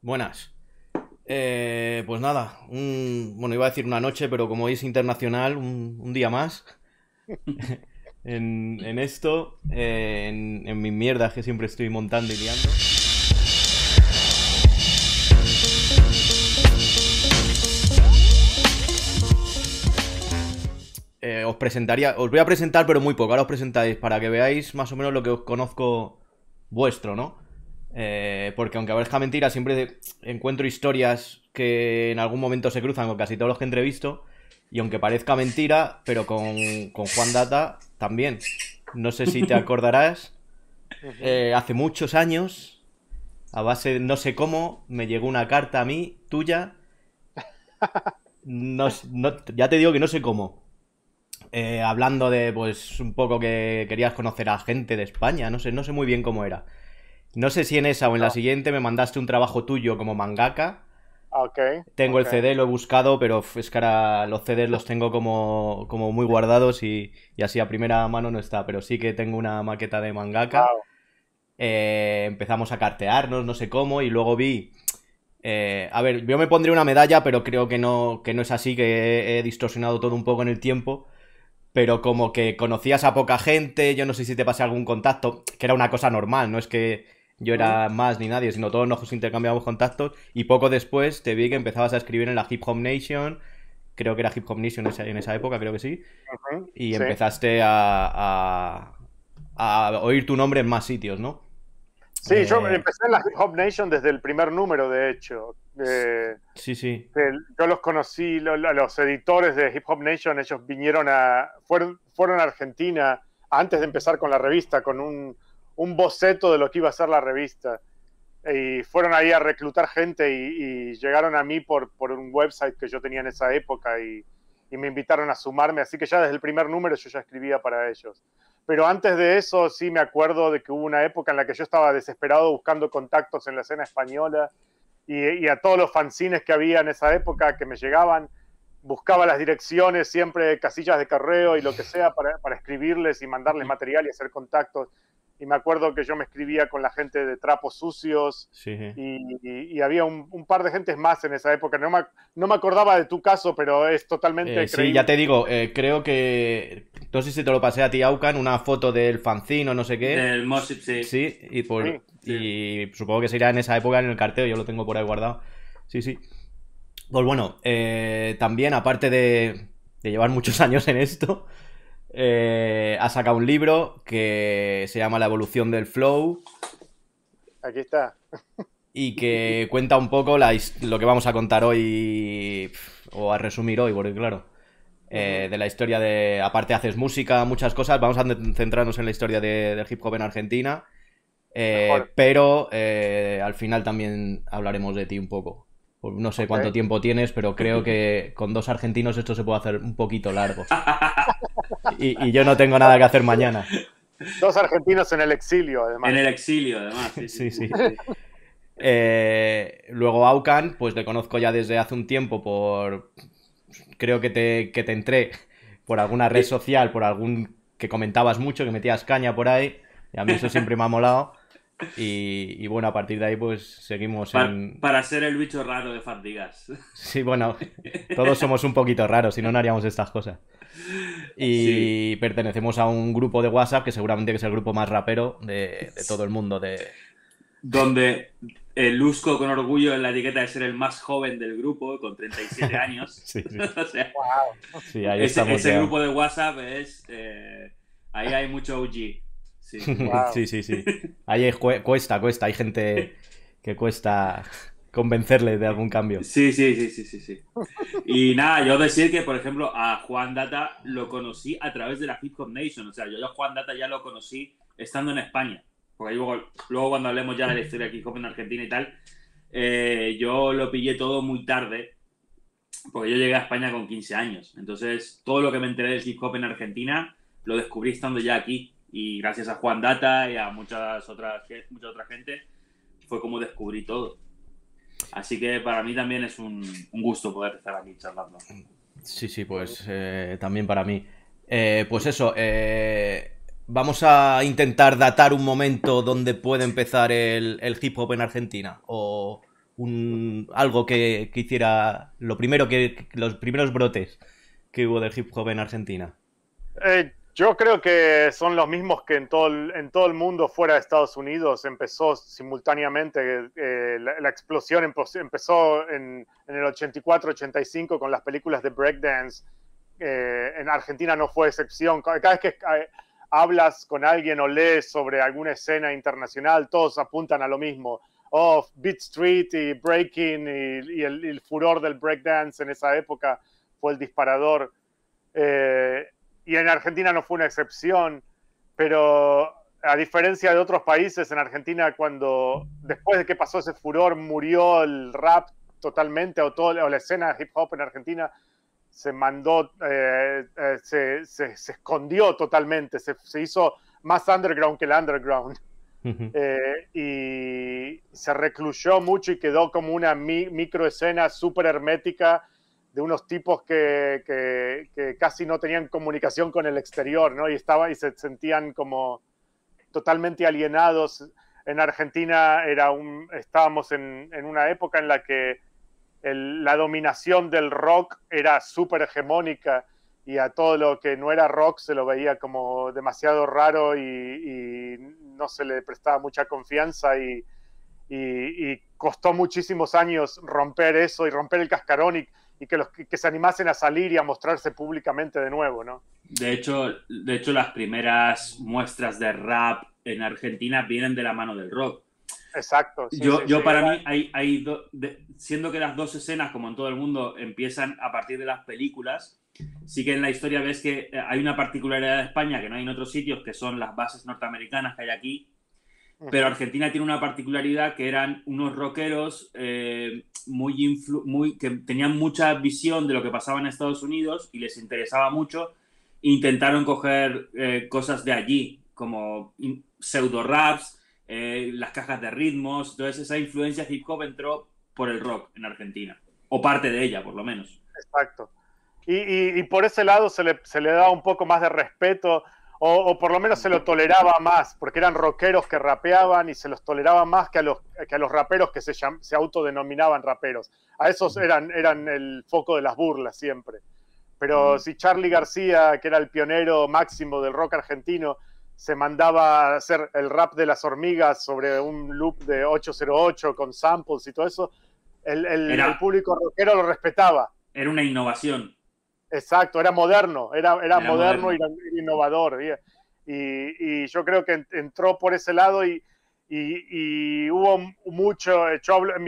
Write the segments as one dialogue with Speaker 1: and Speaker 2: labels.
Speaker 1: Buenas. Eh, pues nada, bueno, iba a decir una noche, pero como es internacional, un, día más en, esto, eh, en, mis mierdas que siempre estoy montando y liando. Eh, os presentaría, os voy a presentar, pero muy poco. Ahora os presentáis para que veáis más o menos lo que os conozco vuestro, ¿no? Eh, porque aunque parezca mentira, siempre encuentro historias que en algún momento se cruzan con casi todos los que entrevisto. Y aunque parezca mentira, pero con, Juan Data también. No sé si te acordarás. Eh, hace muchos años, a base de no sé cómo, me llegó una carta a mí, tuya. ya te digo que no sé cómo. Eh, hablando de, pues, un poco que querías conocer a gente de España, no sé, no sé muy bien cómo era. No sé si en esa o en la siguiente me mandaste un trabajo tuyo como mangaka.
Speaker 2: Ah, okay, tengo el CD,
Speaker 1: lo he buscado, pero es que ahora los CDs los tengo como, como muy guardados y, así a primera mano no está, pero sí que tengo una maqueta de mangaka. Eh, empezamos a cartearnos, no sé cómo, y luego vi... Eh, a ver, yo me pondré una medalla, pero creo que no, no es así, que he distorsionado todo un poco en el tiempo pero como que conocías a poca gente, yo no sé si te pasé algún contacto, que era una cosa normal, no es que yo era más ni nadie, sino todos nos intercambiábamos contactos y poco después te vi que empezabas a escribir en la Hip Hop Nation, creo que era Hip Hop Nation en esa época, creo que sí, y empezaste a, oír tu nombre en más sitios, ¿no?
Speaker 2: Sí, yo eh, empecé en la Hip Hop Nation desde el primer número, de hecho. sí, sí. yo los conocí, los editores de Hip Hop Nation, ellos vinieron a, fueron, fueron a Argentina antes de empezar con la revista, con un un boceto de lo que iba a ser la revista. Y fueron ahí a reclutar gente y, llegaron a mí por, por, un website que yo tenía en esa época y, me invitaron a sumarme. Así que ya desde el primer número yo ya escribía para ellos. Pero antes de eso sí me acuerdo de que hubo una época en la que yo estaba desesperado buscando contactos en la escena española y, a todos los fanzines que había en esa época que me llegaban buscaba las direcciones, siempre casillas de correo y lo que sea para, para escribirles y mandarles material y hacer contactos y me acuerdo que yo me escribía con la gente de Trapos Sucios sí. y, había un, par de gentes más en esa época. No me, no me acordaba de tu caso, pero es totalmente... Eh, sí, ya te
Speaker 1: digo, eh, creo que... No sé si te lo pasé a ti, Aucan, una foto del fanzine o no sé qué. Del Mossip, sí. Sí, y, supongo que se irá en esa época en el carteo, yo lo tengo por ahí guardado. Sí, sí. Pues bueno, eh, también aparte de, de llevar muchos años en esto eh, ha sacado un libro que se llama La evolución del flow. Aquí está. Y que cuenta un poco lo que vamos a contar hoy, o a resumir hoy, porque claro, eh, de la historia de, aparte haces música, muchas cosas, vamos a centrarnos en la historia de, del hip hop en Argentina, eh, pero eh, al final también hablaremos de ti un poco. Pues no sé cuánto tiempo tienes, pero creo que con dos argentinos esto se puede hacer un poquito largo. y, yo no tengo nada que hacer mañana.
Speaker 2: Dos argentinos en el exilio, además. En el exilio, además.
Speaker 1: Sí, sí. Eh, luego Aucan, pues te conozco ya desde hace un tiempo por... Creo que te, que te entré por alguna red social, por algún que comentabas mucho, que metías caña por ahí. Y a mí eso siempre me ha molado. Y, bueno, a partir de ahí pues seguimos para, en...
Speaker 3: Para ser el bicho raro de fardigas
Speaker 1: Sí, bueno, todos somos un poquito raros, si no, no haríamos estas cosas. Y pertenecemos a un grupo de WhatsApp que seguramente es el grupo más rapero de, todo el mundo. De...
Speaker 3: Donde el eh, luzco con orgullo en la etiqueta de ser el más joven del grupo, con 37 años. ese, grupo de WhatsApp es... Eh, ahí hay mucho OG. sí, sí, sí.
Speaker 1: Ahí cuesta, cuesta. Hay gente que cuesta convencerle de algún cambio. Sí, sí, sí, sí, sí, sí. Y nada, yo decir
Speaker 3: que, por ejemplo, a Juan Data lo conocí a través de la Hip Hop Nation. O sea, yo a Juan Data ya lo conocí estando en España. Porque luego, luego cuando hablemos ya de la historia de Hip en Argentina y tal, eh, yo lo pillé todo muy tarde. Porque yo llegué a España con 15 años. Entonces, todo lo que me enteré del hip hop en Argentina lo descubrí estando ya aquí. Y gracias a Juan Data y a muchas otras, mucha otra gente, fue como descubrí todo. Así que para mí también es un, gusto poder estar aquí charlando.
Speaker 1: Sí, sí, pues eh, también para mí. Eh, pues eso, eh, vamos a intentar datar un momento donde puede empezar el, hip hop en Argentina o un, algo que, hiciera lo primero que los primeros brotes que hubo del hip hop en Argentina.
Speaker 2: Yo creo que son los mismos que en todo el, mundo fuera de Estados Unidos. Empezó simultáneamente, eh, eh, la, explosión empezó en, el 84-85 con las películas de breakdance. Eh, en Argentina no fue excepción. Cada vez que hablas con alguien o lees sobre alguna escena internacional, todos apuntan a lo mismo. Oh, Beat Street y Breaking y, el, furor del breakdance en esa época fue el disparador y en Argentina no fue una excepción, pero a diferencia de otros países, en Argentina cuando después de que pasó ese furor murió el rap totalmente o, todo, o la escena de hip hop en Argentina se mandó, eh, eh, se, se, escondió totalmente, se, se, hizo más underground que el underground. Eh, y se recluyó mucho y quedó como una micro microescena súper hermética de unos tipos que, casi no tenían comunicación con el exterior, ¿no? Y, estaba, y se sentían como totalmente alienados. En Argentina era un, estábamos en, una época en la que la dominación del rock era súper hegemónica y a todo lo que no era rock se lo veía como demasiado raro y, no se le prestaba mucha confianza y, y, costó muchísimos años romper eso y romper el cascarón y, y que, los, que se animasen a salir y a mostrarse públicamente de nuevo, ¿no?
Speaker 3: De hecho, de hecho, las primeras muestras de rap en Argentina vienen de la mano del rock. Exacto. yo yo para mí hay, hay siendo que las dos escenas, como en todo el mundo, empiezan a partir de las películas, sí que en la historia ves que eh, hay una particularidad de España que no hay en otros sitios, que son las bases norteamericanas que hay aquí, pero Argentina tiene una particularidad que eran unos rockeros eh, muy, que tenían mucha visión de lo que pasaba en Estados Unidos y les interesaba mucho. Intentaron coger eh, cosas de allí, como pseudo raps, eh, las cajas de ritmos. Entonces esa influencia hip hop entró por el rock en Argentina, o parte de ella por lo menos. Exacto.
Speaker 2: Y, por ese lado se le da un poco más de respeto o, por lo menos se lo toleraba más, porque eran rockeros que rapeaban y se los toleraba más que a los, que a los raperos que se, se autodenominaban raperos. A esos eran, eran el foco de las burlas siempre. Pero si Charlie García, que era el pionero máximo del rock argentino, se mandaba a hacer el rap de las hormigas sobre un loop de 808 con samples y todo eso, el, el público rockero lo respetaba.
Speaker 3: Era una innovación.
Speaker 2: Exacto, era moderno, era, era, moderno, e innovador. Y, yo creo que entró por ese lado y, hubo mucho, en,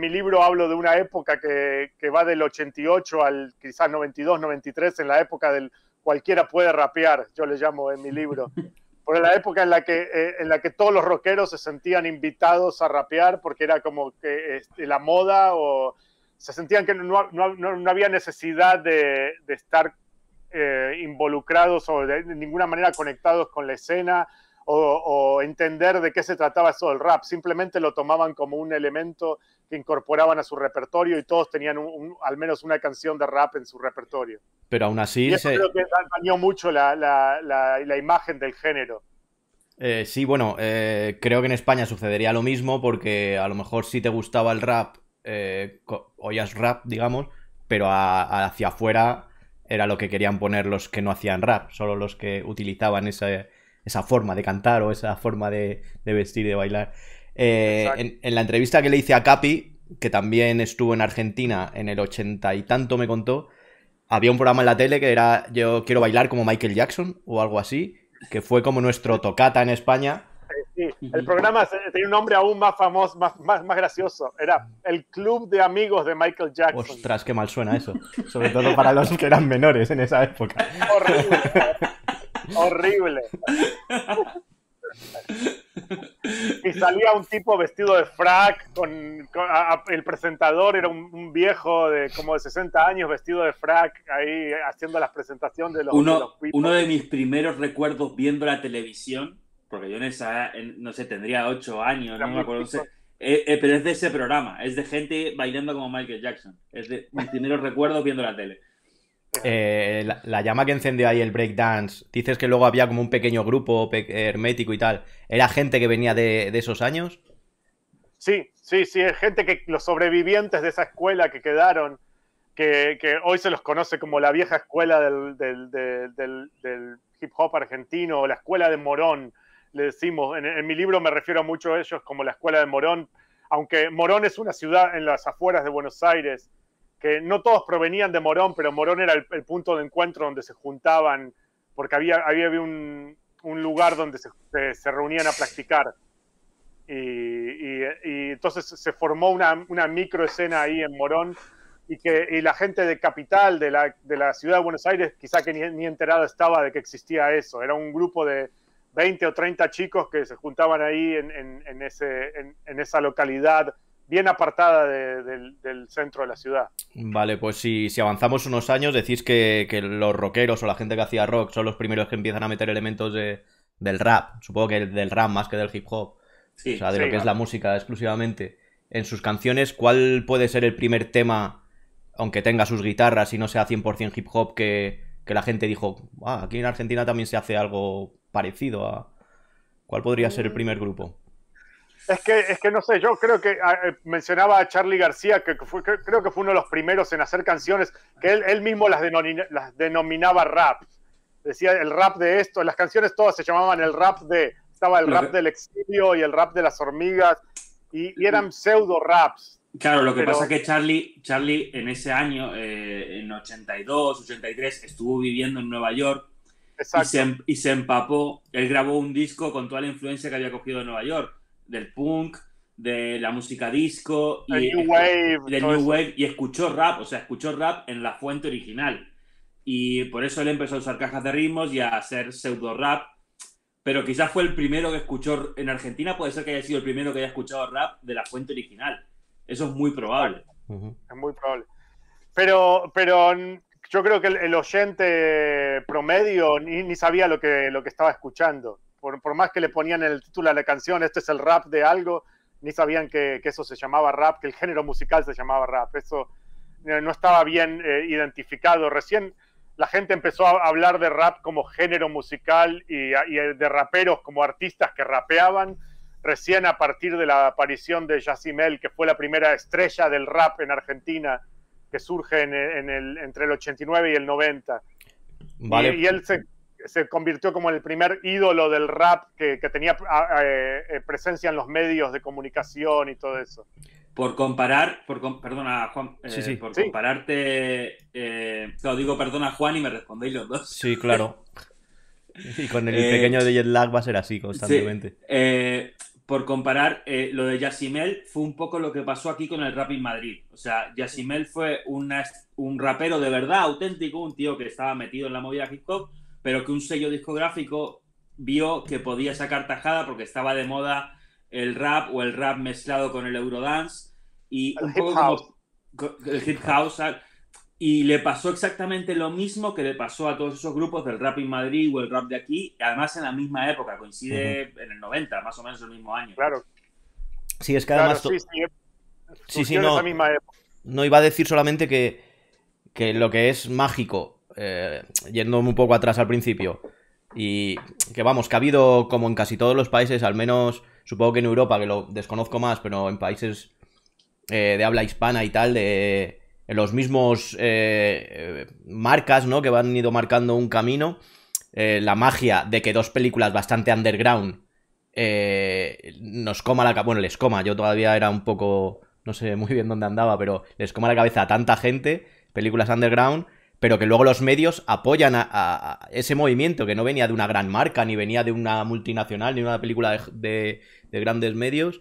Speaker 2: mi, libro hablo de una época que, va del 88 al quizás 92, 93, en la época del cualquiera puede rapear, yo le llamo en mi libro. Por la época en la, que, eh, en la que todos los rockeros se sentían invitados a rapear porque era como que este, la moda o se sentían que no, había necesidad de, estar eh, involucrados o de, ninguna manera conectados con la escena o, entender de qué se trataba eso del rap. Simplemente lo tomaban como un elemento que incorporaban a su repertorio y todos tenían al menos una canción de rap en su repertorio.
Speaker 1: Pero aún así... Y eso creo
Speaker 2: que dañó mucho la, imagen del género.
Speaker 1: Eh, sí, bueno, eh, creo que en España sucedería lo mismo porque a lo mejor si te gustaba el rap eh, rap, digamos, pero hacia afuera era lo que querían poner los que no hacían rap, solo los que utilizaban esa, forma de cantar o esa forma de, vestir y de bailar. Eh, en, en, la entrevista que le hice a Capi, que también estuvo en Argentina en el ochenta y tanto, me contó, había un programa en la tele que era Yo quiero bailar como Michael Jackson o algo así, que fue como nuestro tocata en España,
Speaker 2: el programa tenía un nombre aún más famoso, más, más, gracioso. Era el Club de Amigos de Michael Jackson.
Speaker 1: Ostras, qué mal suena eso. Sobre todo para los que
Speaker 2: eran menores en esa época. Horrible. Horrible. Y salía un tipo vestido de frac, con, el presentador era un, viejo de como de 60 años vestido de frac, ahí haciendo las presentaciones. de los... Uno de, uno de
Speaker 3: mis primeros recuerdos viendo la televisión porque yo en esa, no sé, tendría ocho años, no me acuerdo. Eh, eh, pero es de ese programa, es de gente bailando como Michael Jackson. Es de mis primeros recuerdos viendo la tele.
Speaker 1: Eh, la, llama que encendió ahí el breakdance, dices que luego había como un pequeño grupo hermético y tal. ¿Era gente que venía de, esos años?
Speaker 2: Sí, sí, sí, es gente que los sobrevivientes de esa escuela que quedaron, que, hoy se los conoce como la vieja escuela del, del hip hop argentino o la escuela de Morón, le decimos, en, mi libro me refiero mucho a ellos como la escuela de Morón, aunque Morón es una ciudad en las afueras de Buenos Aires, que no todos provenían de Morón, pero Morón era el, punto de encuentro donde se juntaban, porque había, había un, lugar donde se, reunían a practicar. Y, entonces se formó una, una microescena ahí en Morón y que la gente de capital de la, de la ciudad de Buenos Aires quizá que ni, ni enterada estaba de que existía eso. Era un grupo de, 20 o 30 chicos que se juntaban ahí en, ese, en esa localidad bien apartada del, centro de la ciudad.
Speaker 1: Vale, pues si, avanzamos unos años, decís que, los rockeros o la gente que hacía rock son los primeros que empiezan a meter elementos de, del rap, supongo que del rap más que del hip hop, o sea, de lo que es la música exclusivamente. En sus canciones, ¿cuál puede ser el primer tema, aunque tenga sus guitarras y no sea 100% hip hop, que, la gente dijo, ah, aquí en Argentina también se hace algo parecido a... ¿Cuál podría ser el mm. primer grupo?
Speaker 2: Es que, es que no sé, yo creo que ah, eh, mencionaba a Charlie García, que, creo que fue uno de los primeros en hacer canciones, que él, mismo las, denominaba rap. Decía el rap de esto, las canciones todas se llamaban el rap de, estaba el rap del exilio y el rap de las hormigas, y, eran mm. pseudo raps. Claro, lo que pasa es que
Speaker 3: Charlie, Charlie en ese año, eh, en 82, 83, estuvo viviendo en Nueva York Em, y, se, empapó. Él grabó un disco con toda la influencia que había cogido de Nueva York, del punk, de la música disco de new wave, y escuchó rap, o sea, escuchó rap en la fuente original. Y por eso él empezó a usar cajas de ritmos y a hacer pseudo rap. Pero quizás fue el primero que escuchó en Argentina, puede ser que haya sido el primero que haya escuchado rap de la fuente original. Eso es muy probable.
Speaker 2: Es muy probable. Pero, pero yo creo que el, oyente promedio ni, sabía lo que, lo que estaba escuchando. Por, más que le ponían el título a la canción, este es el rap de algo, ni sabían que, eso se llamaba rap, que el género musical se llamaba rap. Eso eh, no estaba bien eh, identificado. Recién la gente empezó a hablar de rap como género musical y, de raperos como artistas que rapeaban. Recién a partir de la aparición de Yacimel, que fue la primera estrella del rap en Argentina, que surge en, el, entre el 89 y el 90. Y, él se, convirtió como el primer ídolo del rap que, tenía ah, eh, eh, presencia en los medios de comunicación y todo eso.
Speaker 3: Por comparar, por perdona Juan, eh, por compararte, eh, lo digo perdona Juan y me respondéis los dos. Sí, claro. y con el pequeño de
Speaker 1: jet lag va a ser así constantemente.
Speaker 3: Sí por comparar, eh, lo de Yasimel fue un poco lo que pasó aquí con el Rap in Madrid. O sea, Yasimel fue un rapero de verdad auténtico, un tío que estaba metido en la movida hip hop, pero que un sello discográfico vio que podía sacar tajada porque estaba de moda el rap o el rap mezclado con el Eurodance y el un poco house. el hip house. Y le pasó exactamente lo mismo que le pasó a todos esos grupos del rap en Madrid o el rap de aquí, además en la misma época, coincide en el 90, más o menos el mismo año. Claro.
Speaker 1: Sí, es que además... sí, sí, sí, no, no iba a decir solamente que, que lo que es mágico, eh, yéndome un poco atrás al principio, y que vamos, que ha habido como en casi todos los países, al menos supongo que en Europa, que lo desconozco más, pero en países eh, de habla hispana y tal, de los mismos eh, eh, marcas, ¿no? Que han ido marcando un camino. Eh, la magia de que dos películas bastante underground nos coma la cabeza. Bueno, les coma, yo todavía era un poco. No sé muy bien dónde andaba, pero les coma la cabeza a tanta gente, películas underground, pero que luego los medios apoyan a, ese movimiento que no venía de una gran marca, ni venía de una multinacional, ni una película de, grandes medios,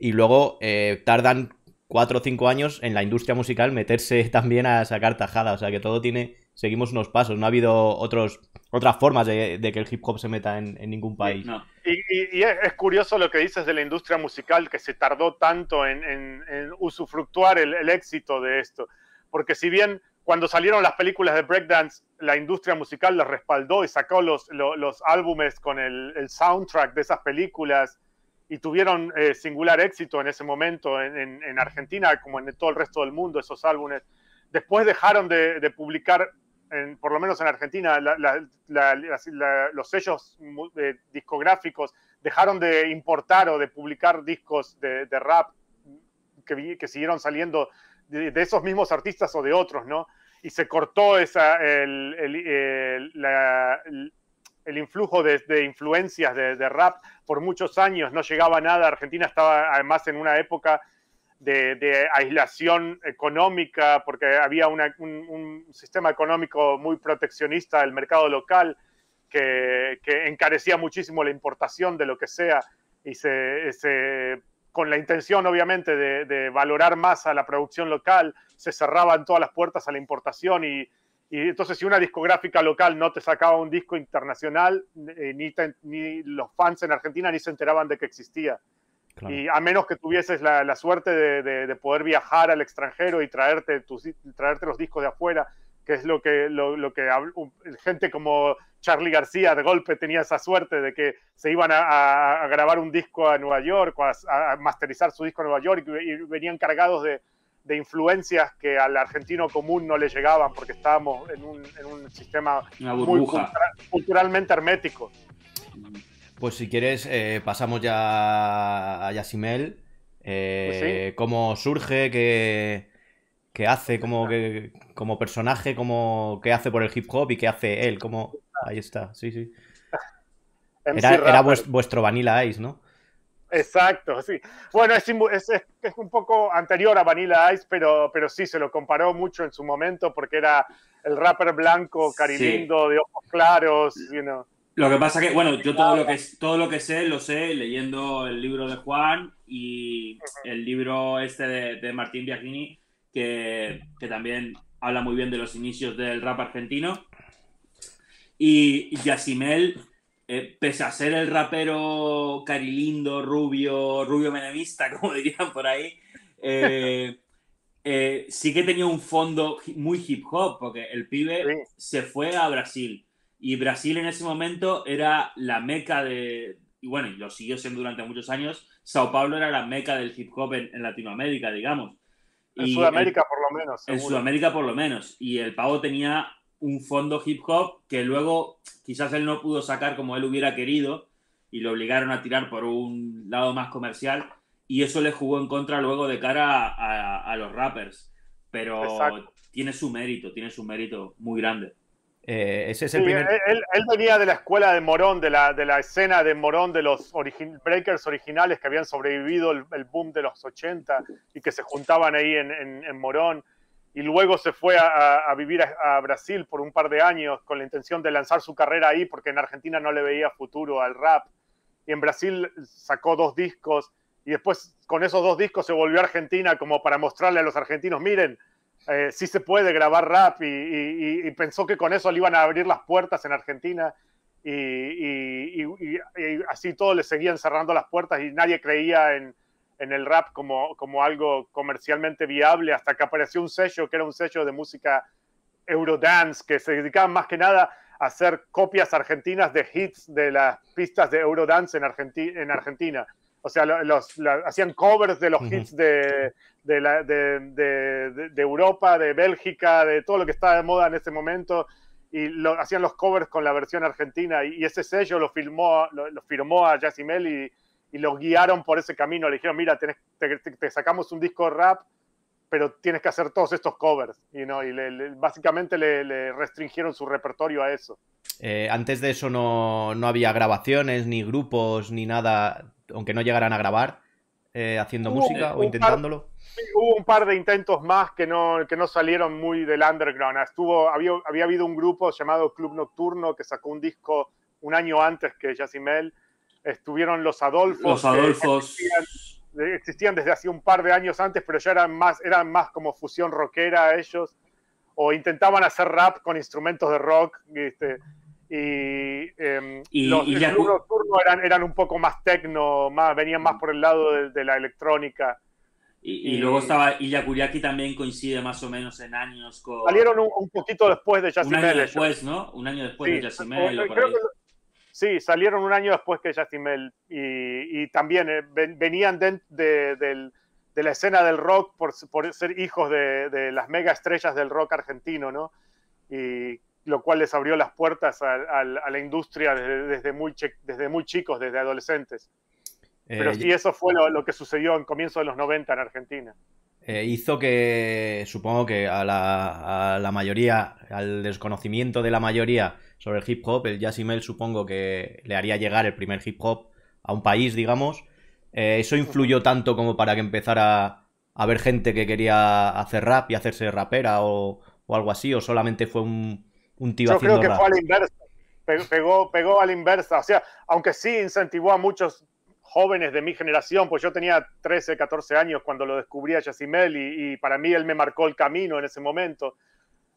Speaker 1: y luego tardan cuatro o cinco años en la industria musical meterse también a sacar tajada. O sea que todo tiene. Seguimos unos pasos. No ha habido otros otras formas de, que el hip hop se meta en, ningún país.
Speaker 2: Y, es curioso lo que dices de la industria musical, que se tardó tanto en, usufructuar el, éxito de esto. Porque si bien cuando salieron las películas de breakdance, la industria musical las respaldó y sacó los, los, álbumes con el, el soundtrack de esas películas y tuvieron eh, singular éxito en ese momento en, Argentina, como en todo el resto del mundo, esos álbumes. Después dejaron de, publicar, por lo menos en Argentina, los sellos eh, discográficos dejaron de importar o de publicar discos de, rap que, siguieron saliendo de, esos mismos artistas o de otros, ¿no? Y se cortó esa, el influjo de, influencias de, rap por muchos años, no llegaba a nada. Argentina estaba además en una época de, aislación económica porque había un, sistema económico muy proteccionista del mercado local que, encarecía muchísimo la importación de lo que sea y se, con la intención obviamente de, valorar más a la producción local, se cerraban todas las puertas a la importación y y entonces si una discográfica local no te sacaba un disco internacional, eh, ni, ni, los fans en Argentina ni se enteraban de que existía. Y a menos que tuvieses la, suerte de, poder viajar al extranjero y traerte, tus, traerte los discos de afuera, que es lo que, lo, que gente como Charlie García de golpe tenía esa suerte de que se iban a, grabar un disco a Nueva York, a, masterizar su disco a Nueva York y venían cargados de, de influencias que al argentino común no le llegaban porque estábamos en un, en un sistema muy culturalmente hermético.
Speaker 1: Pues si quieres, eh, pasamos ya a Yasimel. Eh, pues ¿Cómo surge? ¿Qué, hace como, como personaje? Cómo, ¿Qué hace por el hip hop y qué hace él? Ahí está, sí, sí.
Speaker 2: Era, era
Speaker 1: vuestro Vanilla Ice, ¿no?
Speaker 2: Exacto, sí. Bueno, es, un poco anterior a Vanilla Ice, pero, pero sí, se lo comparó mucho en su momento porque era el rapper blanco, carilindo, de ojos claros. You know. Lo que pasa que, bueno, yo todo lo
Speaker 3: que, todo lo que sé lo sé leyendo el libro de Juan y el libro este de, Martín Biagini, que, que, también habla muy bien de los inicios del rap argentino. Y Yasimel. Eh, pese a ser el rapero carilindo, rubio, rubio menemista, como dirían por ahí, eh, eh, sí que tenía un fondo muy hip hop, porque el pibe se fue a Brasil. Y Brasil en ese momento era la meca de, y bueno, lo siguió siendo durante muchos años, Sao Paulo era la meca del hip hop en, Latinoamérica, digamos. En Sudamérica por lo menos. En Sudamérica por lo menos. Y el pavo tenía un fondo hip hop que luego quizás él no pudo sacar como él hubiera querido y lo obligaron a tirar por un lado más comercial y eso le jugó en contra luego de cara a, los rappers. Pero tiene su mérito, tiene su mérito muy grande.
Speaker 1: Eh, ese es el primer...
Speaker 2: él, venía de la escuela de Morón, de la, de la escena de Morón, de los breakers originales que habían sobrevivido el, boom de los 80 y que se juntaban ahí en, en Morón y luego se fue a, vivir a, Brasil por un par de años con la intención de lanzar su carrera ahí porque en Argentina no le veía futuro al rap. Y en Brasil sacó dos discos y después con esos dos discos se volvió a Argentina como para mostrarle a los argentinos, miren, eh, sí se puede grabar rap y, pensó que con eso le iban a abrir las puertas en Argentina y, y así todo le seguían cerrando las puertas y nadie creía en, en el rap como, como algo comercialmente viable, hasta que apareció un sello que era un sello de música Eurodance, que se dedicaban más que nada a hacer copias argentinas de hits de las pistas de Eurodance en, Argenti en Argentina. O sea, los, hacían covers de los hits de, de, de, de, Europa, de Bélgica, de todo lo que estaba de moda en ese momento, y lo, hacían los covers con la versión argentina, y, ese sello lo, filmó, lo, firmó a Mel y y los guiaron por ese camino. Le dijeron, mira, te, sacamos un disco de rap, pero tienes que hacer todos estos covers. Y, no, y básicamente le, restringieron su repertorio a eso.
Speaker 1: Eh, antes de eso no, había grabaciones, ni grupos, ni nada, aunque no llegaran a grabar eh, haciendo música o intentándolo.
Speaker 2: hubo un par de intentos más que no, que no salieron muy del underground. Estuvo, había, había habido un grupo llamado Club Nocturno que sacó un disco un año antes que Mel, estuvieron los Adolfos. Los Adolfos. Eh, existían, desde hace un par de años antes, pero ya eran más, eran más como fusión rockera ellos, o intentaban hacer rap con instrumentos de rock, Y, eh, los y turno eran, eran un poco más tecno, más, venían más por el lado de, la electrónica. Y, luego estaba
Speaker 3: Ilya también coincide más o menos en años con... Salieron
Speaker 2: un, poquito después de Yasimel. Un año después, ¿no?
Speaker 3: Un año después de de Yasimel. Creo
Speaker 2: Sí, salieron un año después que Justin y, también eh, venían de, la escena del rock por, por ser hijos de, las mega estrellas del rock argentino, ¿no? Y lo cual les abrió las puertas a, la industria desde, muy desde muy chicos, desde adolescentes. Eh, Pero sí, eso fue lo, que sucedió en comienzo de los 90 en Argentina.
Speaker 1: Eh, hizo que, supongo que a la, mayoría, al desconocimiento de la mayoría sobre el hip hop, el jazz email supongo que le haría llegar el primer hip hop a un país, digamos. Eh, ¿Eso influyó tanto como para que empezara a, haber gente que quería hacer rap y hacerse rapera o, algo así? ¿O solamente fue un,
Speaker 2: un tío Yo creo que fue al la inversa. Pegó, pegó a la inversa. O sea, aunque sí incentivó a muchos jóvenes de mi generación, pues yo tenía 13, 14 años cuando lo descubrí a Yacimel y, y para mí él me marcó el camino en ese momento.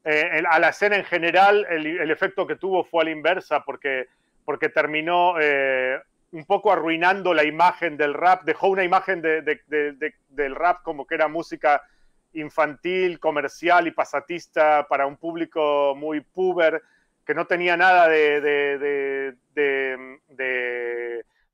Speaker 2: Eh, a la escena en general el, efecto que tuvo fue a la inversa porque, porque terminó eh, un poco arruinando la imagen del rap, dejó una imagen del rap como que era música infantil, comercial y pasatista para un público muy puber que no tenía nada de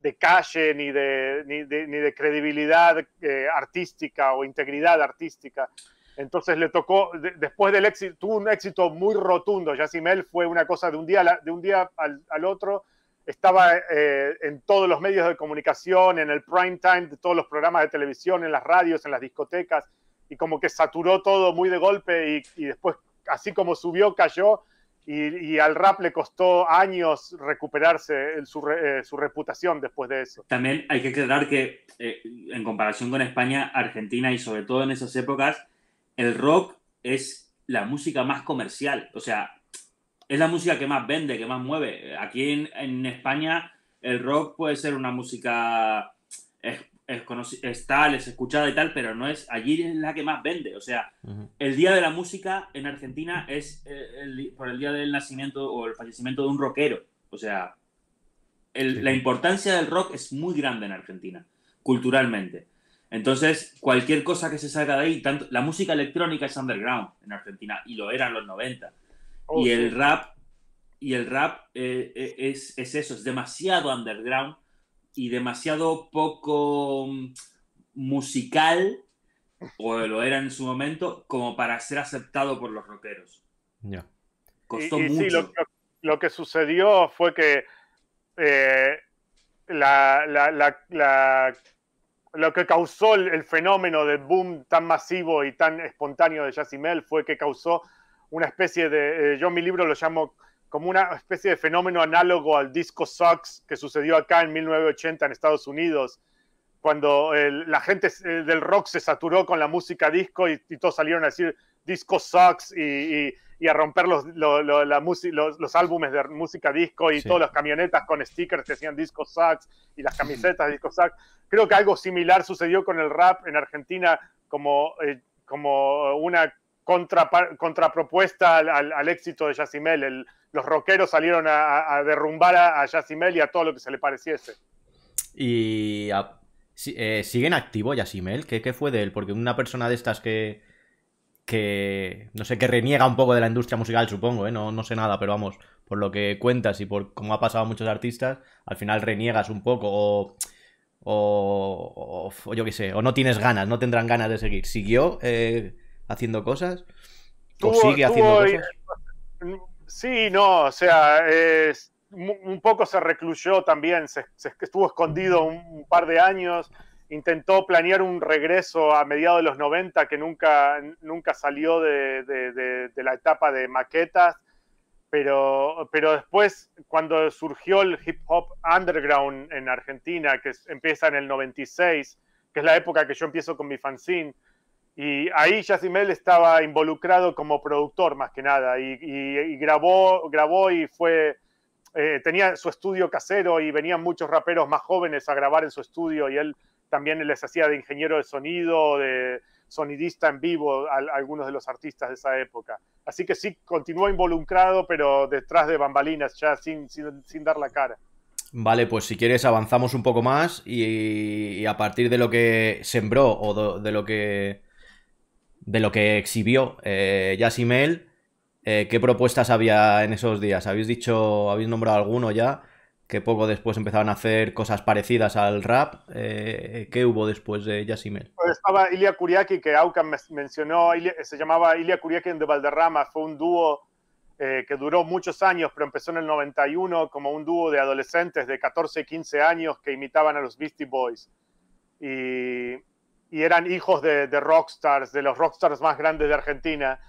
Speaker 2: de calle ni de, ni de, credibilidad eh, artística o integridad artística. Entonces le tocó, después del éxito, tuvo un éxito muy rotundo. Yacimel fue una cosa de un día, de un día al, otro, estaba eh, en todos los medios de comunicación, en el prime time de todos los programas de televisión, en las radios, en las discotecas, y como que saturó todo muy de golpe y, y después, así como subió, cayó, y, al rap le costó años recuperarse eh, su, reputación después de eso.
Speaker 3: También hay que aclarar que eh, en comparación con España, Argentina y sobre todo en esas épocas, el rock es la música más comercial, o sea, es la música que más vende, que más mueve. Aquí en, en España el rock puede ser una música es, tal, es escuchada y tal, pero no es. Allí es la que más vende. O sea, el día de la música en Argentina es eh, por el día del nacimiento o el fallecimiento de un rockero. O sea, la importancia del rock es muy grande en Argentina, culturalmente. Entonces, cualquier cosa que se salga de ahí, tanto, la música electrónica es underground en Argentina, y lo eran los 90. y el rap, y el rap eh, eh, es, es eso, es demasiado underground y demasiado poco mm, musical, o lo era en su momento, como para ser aceptado por los rockeros. Costó mucho. Sí,
Speaker 2: lo, que sucedió fue que eh, la, la, lo que causó el, fenómeno de boom tan masivo y tan espontáneo de Jazzy Mel fue que causó una especie de, eh, yo mi libro lo llamo como una especie de fenómeno análogo al disco Sucks que sucedió acá en 1980 en Estados Unidos, cuando la gente eh, del rock se saturó con la música disco y, todos salieron a decir disco Sucks y, a romper los, álbumes de música disco y todas las camionetas con stickers que decían disco Sucks y las camisetas disco Sox. Creo que algo similar sucedió con el rap en Argentina como, eh, como una contra, contrapropuesta al, éxito de Yacimel. los rockeros salieron a, derrumbar a, Yasimel y a todo lo que se le pareciese.
Speaker 1: Y eh, sigue en activo Yacimel, ¿Qué, fue de él? Porque una persona de estas que que no sé, que reniega un poco de la industria musical, supongo, ¿eh? no, no sé nada, pero vamos, por lo que cuentas y por cómo ha pasado a muchos artistas, al final reniegas un poco o, o, yo qué sé, o no tienes ganas, no tendrán ganas de seguir. ¿Siguió eh, haciendo cosas? ¿O sigue haciendo cosas?
Speaker 2: sí, no, o sea, un poco se recluyó también, se, estuvo escondido un, par de años, intentó planear un regreso a mediados de los 90 que nunca, nunca salió de, la etapa de maquetas. Pero, pero, después, cuando surgió el hip hop underground en Argentina, que empieza en el 96, que es la época que yo empiezo con mi fanzine, y ahí Yacimel estaba involucrado como productor más que nada y, grabó, grabó y fue, eh, tenía su estudio casero y venían muchos raperos más jóvenes a grabar en su estudio y él también les hacía de ingeniero de sonido, de sonidista en vivo a, algunos de los artistas de esa época. Así que sí, continuó involucrado, pero detrás de bambalinas, ya sin, sin, dar la cara.
Speaker 1: Vale, pues si quieres avanzamos un poco más y, a partir de lo que sembró o de lo que de lo que exhibió eh, Yasimel, eh, ¿qué propuestas había en esos días? Habéis dicho, habéis nombrado alguno ya, que poco después empezaban a hacer cosas parecidas al rap. Eh, ¿Qué hubo después de Yasimel?
Speaker 2: Pues estaba Ilya Kuriaki, que Aucan mencionó, se llamaba Ilia Kuriaki de Valderrama, fue un dúo eh, que duró muchos años, pero empezó en el 91 como un dúo de adolescentes de 14 y 15 años que imitaban a los Beastie Boys. Y y eran hijos de, de, rockstars, de los rockstars más grandes de Argentina.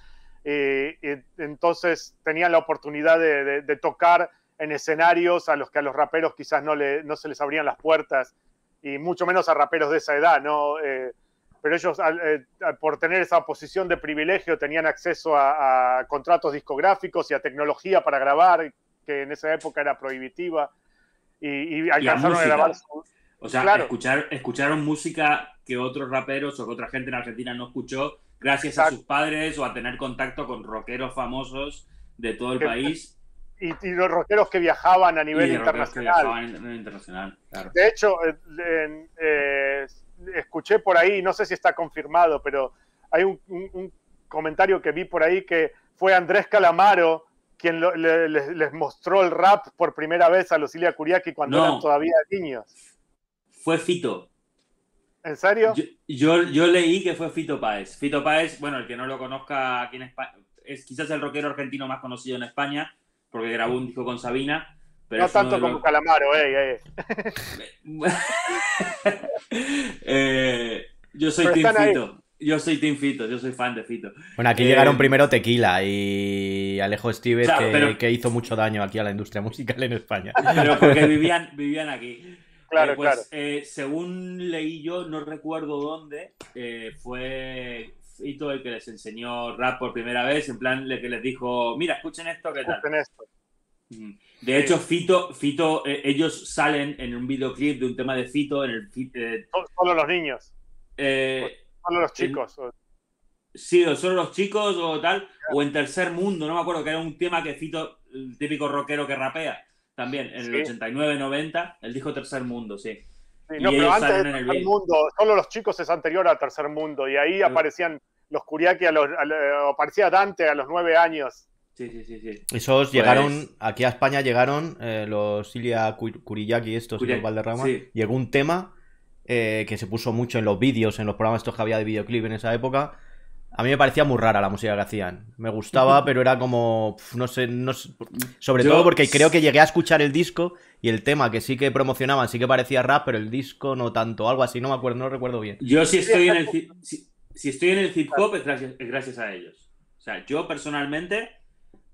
Speaker 2: y entonces tenían la oportunidad de, tocar en escenarios a los que a los raperos quizás no, le, no se les abrían las puertas, y mucho menos a raperos de esa edad, ¿no? Eh, pero ellos, eh, por tener esa posición de privilegio, tenían acceso a, contratos discográficos y a tecnología para grabar, que en esa época era prohibitiva, y, alcanzaron a grabar o sea,
Speaker 3: escucharon música que otros raperos o que otra gente en Argentina no escuchó gracias a sus padres o a tener contacto con rockeros famosos de todo el país.
Speaker 2: Y, los rockeros que viajaban a nivel
Speaker 3: internacional. De
Speaker 2: hecho, eh, eh, escuché por ahí, no sé si está confirmado, pero hay un, comentario que vi por ahí que fue Andrés Calamaro quien les, mostró el rap por primera vez a Lucilia Curiaki cuando eran todavía niños
Speaker 3: fue Fito. ¿En serio? Yo, yo, leí que fue Fito Páez. Fito Páez, bueno, el que no lo conozca aquí en España, es quizás el rockero argentino más conocido en España, porque grabó un disco con Sabina. no tanto como
Speaker 2: Calamaro, eh. eh,
Speaker 3: eh yo soy Tim Fito. Yo soy Team Fito, yo soy fan de Fito. Bueno, aquí llegaron eh,
Speaker 1: primero Tequila y Alejo Stevens, que, que, hizo mucho daño aquí a la industria musical en España. Pero porque vivían,
Speaker 3: vivían aquí. Eh, pues, eh, según leí yo, no recuerdo dónde, eh, fue Fito el que les enseñó rap por primera vez, en plan el que les dijo, mira, escuchen esto, ¿qué tal? Escuchen esto. De hecho, Fito, Fito ellos salen en un videoclip de un tema de Fito en el... Fito solo los niños. solo los chicos. sí, solo los chicos o tal, o en Tercer Mundo, no me acuerdo, que era un tema que Fito, el típico rockero que rapea también, en el 89 89-90, él dijo tercer mundo, sí.
Speaker 2: no, pero antes mundo, solo los chicos es anterior al tercer mundo, y ahí aparecían los Curiaki a aparecía Dante a los nueve años. Sí, sí, sí, Esos pues llegaron,
Speaker 1: aquí a España llegaron eh, los Ilia Kuriyaki, estos, y los Valderrama, llegó un tema eh, que se puso mucho en los vídeos, en los programas estos que había de videoclip en esa época, a mí me parecía muy rara la música que hacían. Me gustaba, pero era como. No sé. No sobre todo porque creo que llegué a escuchar el disco y el tema que sí que promocionaban sí que parecía rap, pero el disco no tanto. Algo así, no me acuerdo, no recuerdo bien. Yo si estoy en el.
Speaker 3: en el hip hop es gracias, a ellos. O sea, yo personalmente,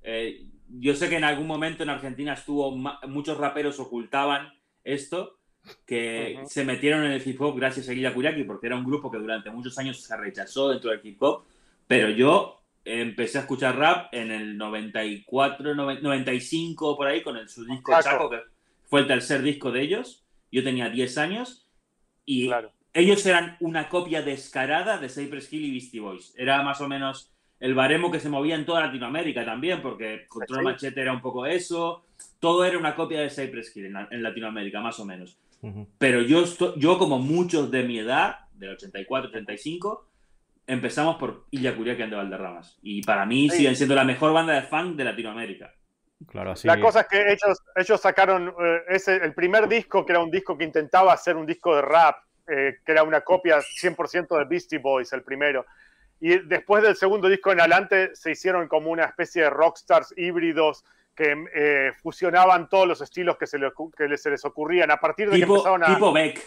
Speaker 3: eh, yo sé que en algún momento en Argentina estuvo, muchos raperos ocultaban esto, que se metieron en el hip hop gracias a Guilla Kuriaki, porque era un grupo que durante muchos años se rechazó dentro del hip hop pero yo empecé a escuchar rap en el 94, 95 por ahí con el, su disco Chaco. fue el tercer disco de ellos. Yo tenía 10 años y ellos eran una copia descarada de Cypress Hill y Beastie Boys. Era más o menos el baremo que se movía en toda Latinoamérica también, porque Control Machete era un poco eso. Todo era una copia de Cypress Hill en, Latinoamérica, más o menos. Pero yo, yo, como muchos de mi edad, del 84, 85, empezamos por que Curiaquian de Valderramas. Y para mí siguen siendo la mejor banda de fan de Latinoamérica.
Speaker 1: Claro, La cosa es
Speaker 2: que ellos, ellos sacaron eh, el primer disco, que era un disco que intentaba hacer un disco de rap, eh, que era una copia 100% de Beastie Boys, el primero. Y después del segundo disco en adelante se hicieron como una especie de rockstars híbridos que eh, fusionaban todos los estilos que se les, que ocurrían. A partir de que empezaron Tipo Beck.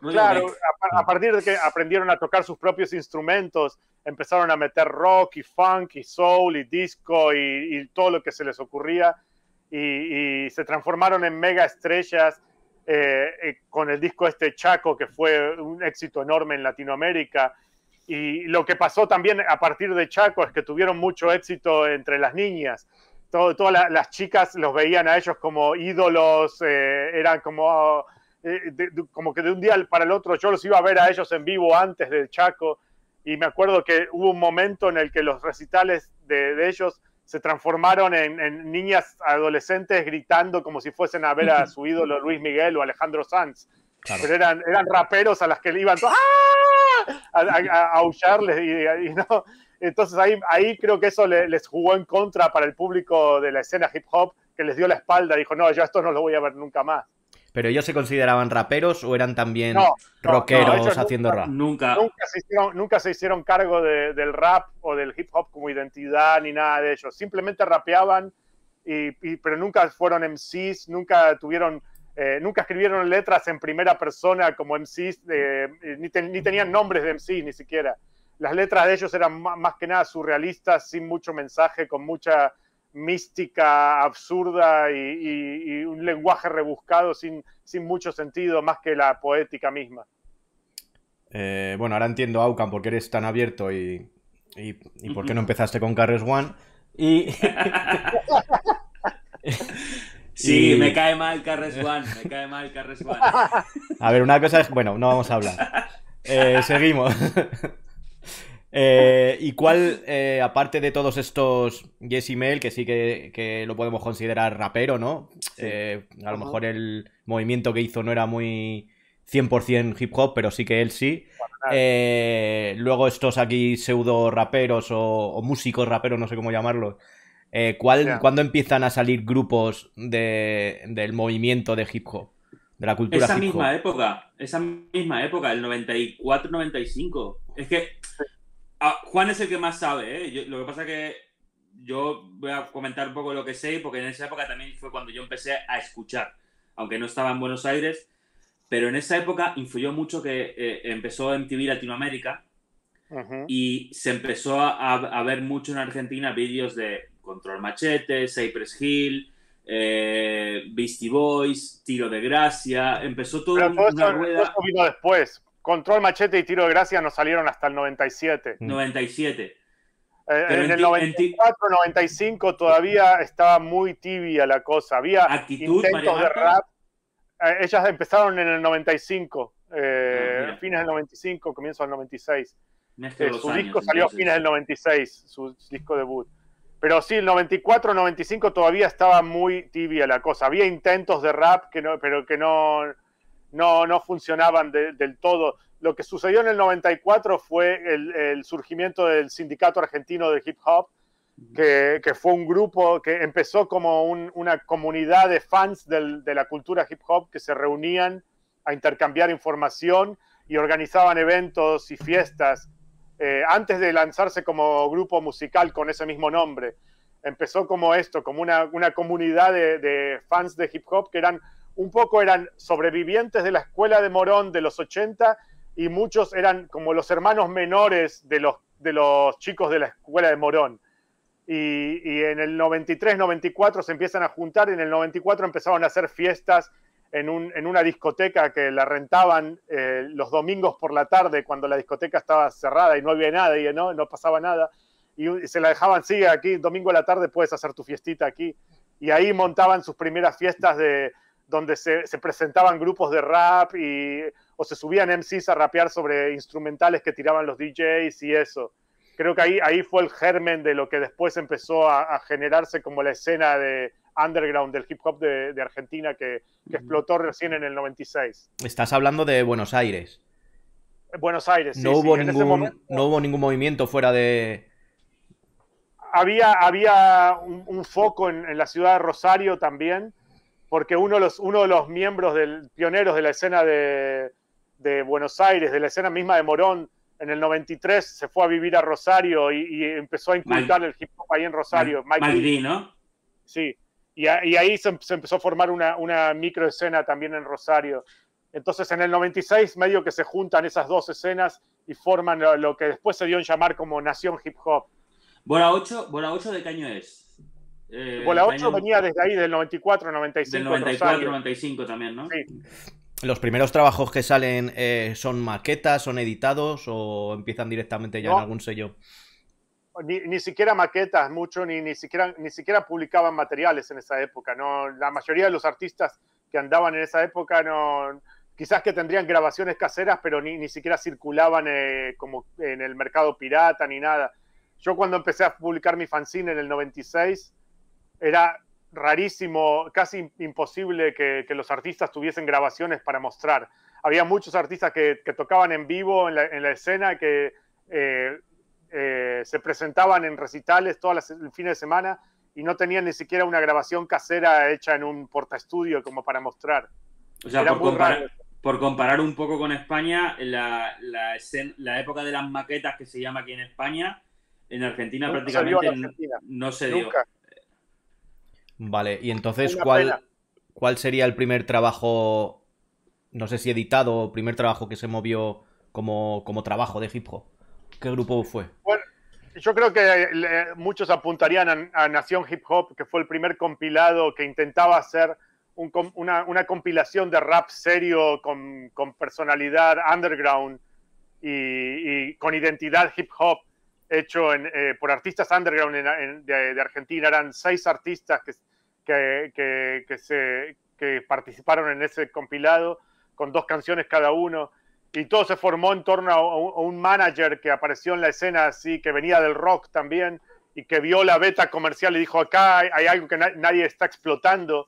Speaker 2: Claro, a, partir de que aprendieron a tocar sus propios instrumentos, empezaron a meter rock y funk y soul y disco y, todo lo que se les ocurría y, se transformaron en mega estrellas eh, eh, con el disco este Chaco que fue un éxito enorme en Latinoamérica. Y lo que pasó también a partir de Chaco es que tuvieron mucho éxito entre las niñas. todas las chicas los veían a ellos como ídolos, eh, eran como... Eh, como que de un día para el otro yo los iba a ver a ellos en vivo antes del Chaco y me acuerdo que hubo un momento en el que los recitales de, de ellos se transformaron en, niñas adolescentes gritando como si fuesen a ver a su ídolo Luis Miguel o Alejandro Sanz. Pero eran, eran raperos a las que iban ¡Ah! a, aullarles y, no. Entonces ahí, ahí creo que eso les jugó en contra para el público de la escena hip hop que les dio la espalda. Dijo, no, yo esto no lo voy a ver nunca más.
Speaker 1: ¿Pero ellos se consideraban raperos o eran también rockeros haciendo rap? Nunca.
Speaker 2: Nunca se hicieron, nunca se hicieron cargo del rap o del hip hop como identidad ni nada de ellos. Simplemente rapeaban, y, pero nunca fueron MCs, nunca tuvieron eh, nunca escribieron letras en primera persona como MCs, ni, ni, tenían nombres de MCs ni siquiera. Las letras de ellos eran más que nada surrealistas, sin mucho mensaje, con mucha mística, absurda y, un lenguaje rebuscado sin, sin mucho sentido más que la poética misma.
Speaker 1: Eh, bueno, ahora entiendo, Aucan, por qué eres tan abierto y, y, por qué no empezaste con Carres One. Y... sí, me cae
Speaker 3: mal Carres One, me cae mal One.
Speaker 1: A ver, una cosa es, bueno, no vamos a hablar. Eh, seguimos. Eh, ¿Y cuál, eh, aparte de todos estos Jesse Mail, que sí que, lo podemos considerar rapero, ¿no? Eh, a lo mejor el movimiento que hizo no era muy 100% hip hop, pero sí que él sí. luego estos aquí pseudo raperos o, músicos raperos, no sé cómo llamarlos. ¿cuál, ¿Cuándo empiezan a salir grupos de, del movimiento de hip hop? De la cultura hip -hop? misma
Speaker 3: época, esa misma época, el 94-95. Es que Ah, Juan es el que más sabe, ¿eh? lo que pasa que yo voy a comentar un poco lo que sé, porque en esa época también fue cuando yo empecé a escuchar, aunque no estaba en Buenos Aires, pero en esa época influyó mucho que eh, empezó empezó MTV Latinoamérica y se empezó a, ver mucho en Argentina vídeos de Control Machete, Cypress Hill, eh, Beastie Boys, Tiro de Gracia, empezó todo, una
Speaker 2: rueda... después, control, machete y tiro de gracia no salieron hasta el 97.
Speaker 3: 97.
Speaker 2: en el 94, 95 todavía estaba muy tibia la cosa. Había intentos de rap. ellas empezaron en el 95, fines del 95, comienzo del 96.
Speaker 3: su disco salió a fines del
Speaker 2: 96, su disco debut. Pero sí, el 94, 95 todavía estaba muy tibia la cosa. Había intentos de rap, que no, pero que no, no, no funcionaban del todo. Lo que sucedió en el 94 fue el, surgimiento del Sindicato Argentino de Hip Hop, que, fue un grupo que empezó como una comunidad de fans de la cultura hip hop que se reunían a intercambiar información y organizaban eventos y fiestas eh, antes de lanzarse como grupo musical con ese mismo nombre. Empezó como esto, como una, comunidad de fans de hip hop que eran un poco eran sobrevivientes de la escuela de Morón de los 80 y muchos eran como los hermanos menores de los, de los chicos de la escuela de Morón. Y, en el 93-94 se empiezan a juntar, y en el 94 empezaron a hacer fiestas en, una discoteca que la rentaban eh, los domingos por la tarde cuando la discoteca estaba cerrada y no había nada y no, no pasaba nada. Y, se la dejaban, sí, aquí, domingo a la tarde puedes hacer tu fiestita aquí. Y ahí montaban sus primeras fiestas de, donde se, presentaban grupos de rap y, o se subían MCs a rapear sobre instrumentales que tiraban los DJs y eso. Creo que ahí, ahí fue el germen de lo que después empezó a, generarse como la escena de underground del hip hop de, Argentina que, explotó recién en el 96.
Speaker 1: Estás hablando de Buenos Aires.
Speaker 2: Buenos Aires, sí, no, hubo ningún,
Speaker 1: no hubo ningún movimiento fuera de,
Speaker 2: había, había un, foco en, la ciudad de Rosario también, porque uno de los, uno de los miembros del, pioneros de la escena de, Buenos Aires, de la escena misma de Morón, en el 93 se fue a vivir a Rosario y, empezó a inculcar el hip hop ahí en Rosario. Mike, ¿no? Sí, y, ahí em-, se, empezó a formar una, micro microescena también en Rosario. Entonces en el 96 medio que se juntan esas dos escenas y forman lo, que después se dio en llamar como Nación Hip Hop.
Speaker 3: Bora 8, Bora 8 de qué año es? Eh, la 8 venía
Speaker 2: desde ahí, del 94, 95. Del 94, 95 también, ¿no? Sí.
Speaker 1: ¿Los primeros trabajos que salen eh, son maquetas, son editados o empiezan directamente ya en algún sello?
Speaker 2: Ni, siquiera maquetas, mucho, ni, ni, siquiera, ni siquiera publicaban materiales en esa época. ¿no? La mayoría de los artistas que andaban en esa época no, quizás que tendrían grabaciones caseras, pero ni, ni siquiera circulaban eh, como en el mercado pirata ni nada. Yo cuando empecé a publicar mi fanzine en el 96, era rarísimo, casi imposible que, los artistas tuviesen grabaciones para mostrar. Había muchos artistas que, tocaban en vivo en la, escena, que eh, eh, se presentaban en recitales todos el fin de semana y no tenían ni siquiera una grabación casera hecha en un portaestudio como para mostrar.
Speaker 3: O sea, por comparar, un poco
Speaker 2: con España, la, la época de las maquetas que se llama aquí en
Speaker 3: España, en Argentina prácticamente no se Nunca.
Speaker 2: dio.
Speaker 1: Vale, y entonces, ¿cuál, ¿cuál sería el primer trabajo, no sé si editado, primer trabajo que se movió como, como trabajo de hip hop? ¿Qué grupo fue? Bueno,
Speaker 2: yo creo que eh, muchos apuntarían a, Nación Hip Hop, que fue el primer compilado que intentaba hacer una, compilación de rap serio con, personalidad underground y, con identidad hip hop hecho eh, por artistas underground de, Argentina. Eran seis artistas que, que, se, participaron en ese compilado con dos canciones cada uno. Y todo se formó en torno a, un manager que apareció en la escena así, que venía del rock también y que vio la beta comercial y dijo, acá hay, algo que nadie está explotando.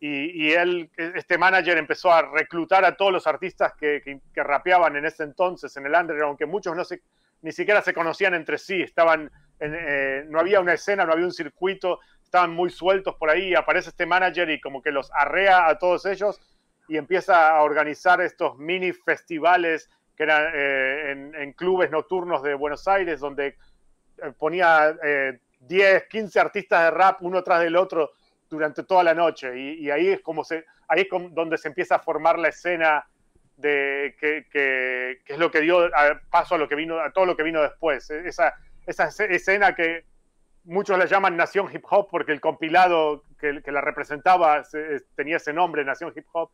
Speaker 2: Y, él, este manager empezó a reclutar a todos los artistas que, que, rapeaban en ese entonces en el underground, aunque muchos no se, ni siquiera se conocían entre sí, estaban, eh, no había una escena, no había un circuito, estaban muy sueltos por ahí, aparece este manager y como que los arrea a todos ellos y empieza a organizar estos mini festivales que eran eh, en, clubes nocturnos de Buenos Aires, donde eh, ponía 10, 15 artistas de rap uno tras del otro durante toda la noche. Y, ahí es como se, ahí es donde se empieza a formar la escena de que, es lo que dio paso a lo que vino a todo lo que vino después e, esa, esa escena que muchos la llaman Nación Hip Hop porque el compilado que, que la representaba tenía ese nombre Nación Hip Hop